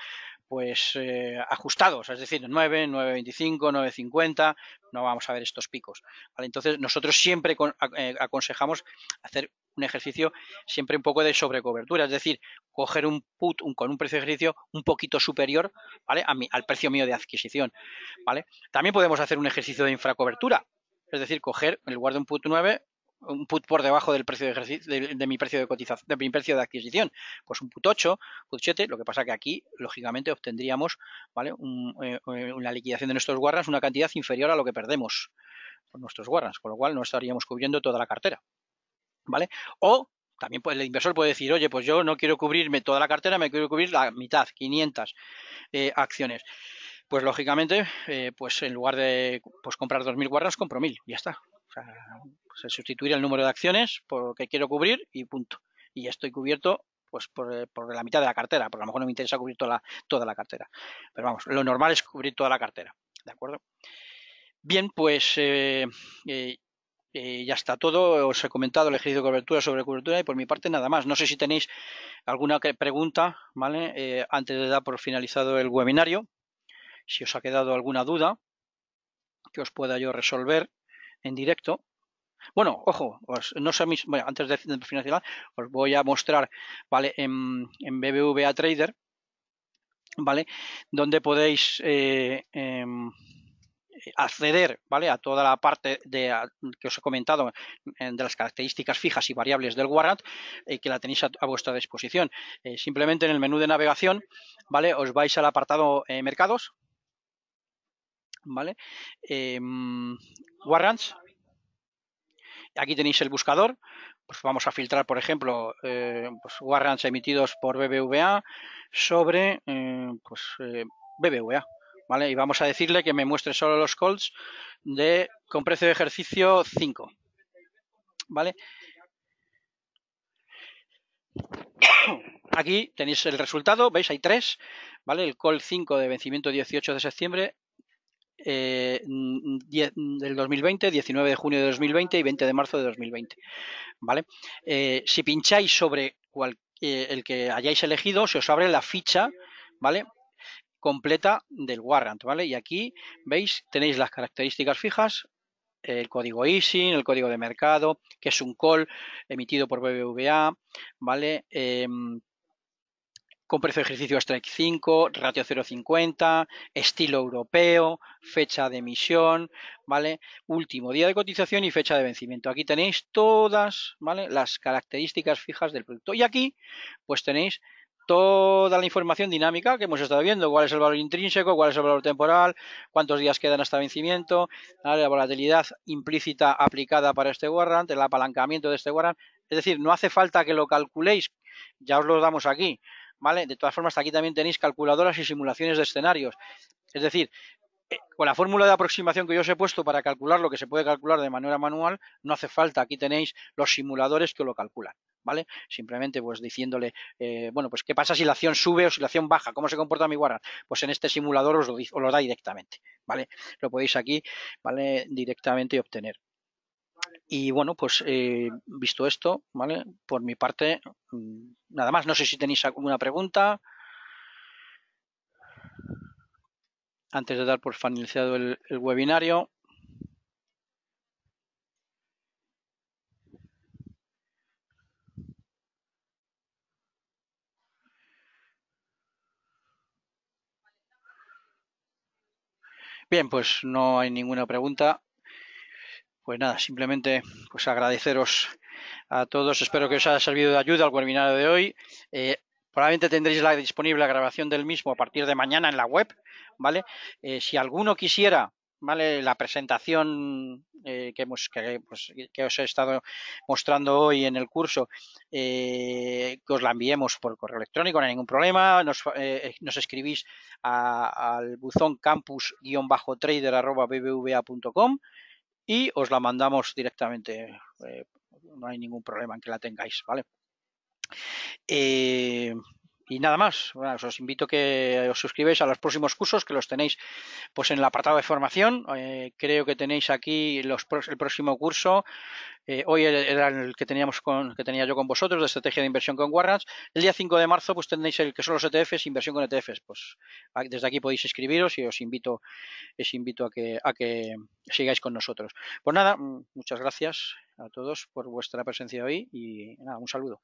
pues eh, ajustados, es decir, 9, 9.25, 9.50, no vamos a ver estos picos. Entonces, nosotros siempre aconsejamos hacer un ejercicio siempre un poco de sobrecobertura, es decir, coger un put con un precio de ejercicio un poquito superior ¿vale? al precio mío de adquisición. ¿vale? También podemos hacer un ejercicio de infracobertura, es decir, coger en lugar un put 9, un put por debajo del precio de, mi precio de cotización, de mi precio de adquisición, pues un put 8, put 7, lo que pasa que aquí lógicamente obtendríamos, ¿vale? Eh, eh, una liquidación de nuestros guardas una cantidad inferior a lo que perdemos con nuestros guardas, con lo cual no estaríamos cubriendo toda la cartera. ¿Vale? O también pues, el inversor puede decir, oye, pues yo no quiero cubrirme toda la cartera, me quiero cubrir la mitad, 500 eh, acciones. Pues lógicamente, pues en lugar de pues, comprar 2.000 guardas, compro 1.000, ya está se pues, sustituir el número de acciones por lo que quiero cubrir y punto. Y ya estoy cubierto pues eh, por, la mitad de la cartera, porque a lo mejor no me interesa cubrir toda la, toda la cartera. Pero vamos, lo normal es cubrir toda la cartera, ¿de acuerdo? Bien, pues eh, eh, ya está todo. Os he comentado el ejercicio de cobertura sobre cobertura y por mi parte nada más. No sé si tenéis alguna pregunta, ¿vale? antes de dar por finalizado el webinario, si os ha quedado alguna duda que os pueda yo resolver en directo. Bueno, ojo, os, no bueno, antes de finalizar, os voy a mostrar, ¿vale? En, BBVA Trader, ¿vale? Donde podéis eh, em, acceder ¿vale? a toda la parte de, que os he comentado de las características fijas y variables del warrant eh, que la tenéis a, vuestra disposición. Eh, simplemente en el menú de navegación ¿vale? os vais al apartado mercados ¿vale? Em, warrants. Aquí tenéis el buscador. Pues vamos a filtrar, por ejemplo, eh, pues warrants emitidos por BBVA sobre eh, pues, eh, BBVA. ¿Vale? Y vamos a decirle que me muestre solo los calls de con precio de ejercicio 5. ¿Vale? Aquí tenéis el resultado, veis, hay tres, ¿vale? El call 5 de vencimiento 18 de septiembre, eh, del 2020, 19 de junio de 2020 y 20 de marzo de 2020. ¿vale? Eh, si pincháis sobre eh, el que hayáis elegido, se os abre la ficha ¿vale? completa del warrant. ¿vale? Y aquí veis, tenéis las características fijas, el código ISIN, el código de mercado, que es un call emitido por BBVA, ¿vale? Em, con precio de ejercicio Strike 5, ratio 0,50, estilo europeo, fecha de emisión, ¿vale? Último día de cotización y fecha de vencimiento. Aquí tenéis todas, ¿vale? Las características fijas del producto. Y aquí, pues tenéis toda la información dinámica que hemos estado viendo, cuál es el valor intrínseco, cuál es el valor temporal, cuántos días quedan hasta vencimiento, la volatilidad implícita aplicada para este warrant, el apalancamiento de este warrant, es decir, no hace falta que lo calculéis, ya os lo damos aquí, de todas formas, aquí también tenéis calculadoras y simulaciones de escenarios. Es decir, eh, con la fórmula de aproximación que yo os he puesto para calcular lo que se puede calcular de manera manual, no hace falta. Aquí tenéis los simuladores que lo calculan. ¿Vale? Simplemente pues, diciéndole, eh, bueno, pues qué pasa si la acción sube o si la acción baja, cómo se comporta mi guarda. Pues en este simulador os lo, os lo da directamente, ¿vale? Lo podéis aquí, ¿vale? Directamente obtener. Y bueno, pues eh, visto esto, ¿vale? Por mi parte, mm, nada más. No sé si tenéis alguna pregunta. Antes de dar por finalizado el, el webinario. Bien, pues no hay ninguna pregunta. Pues nada, simplemente pues agradeceros a todos. Espero que os haya servido de ayuda al webinario de hoy. Eh, probablemente tendréis la disponible la grabación del mismo a partir de mañana en la web, ¿vale? Eh, si alguno quisiera ¿vale? La presentación eh, que, hemos, que, pues, que, os he estado mostrando hoy en el curso, que os la enviemos por correo electrónico, no hay ningún problema. Nos, nos escribís al buzón campus-trader.bbva.com y os la mandamos directamente. Eh, no hay ningún problema en que la tengáis, ¿vale? Eh, y nada más, os invito a que os suscribáis a los próximos cursos que los tenéis pues en el apartado de formación. Eh, creo que tenéis aquí el próximo curso. Eh, hoy era el que teníamos que tenía yo con vosotros de estrategia de inversión con Warrants. El día 5 de marzo pues tendréis el que son los ETFs, inversión con ETFs. Pues desde aquí podéis inscribiros y os invito, os invito a que, a que sigáis con nosotros. Pues nada, mm, muchas gracias a todos por vuestra presencia hoy y nada, un saludo.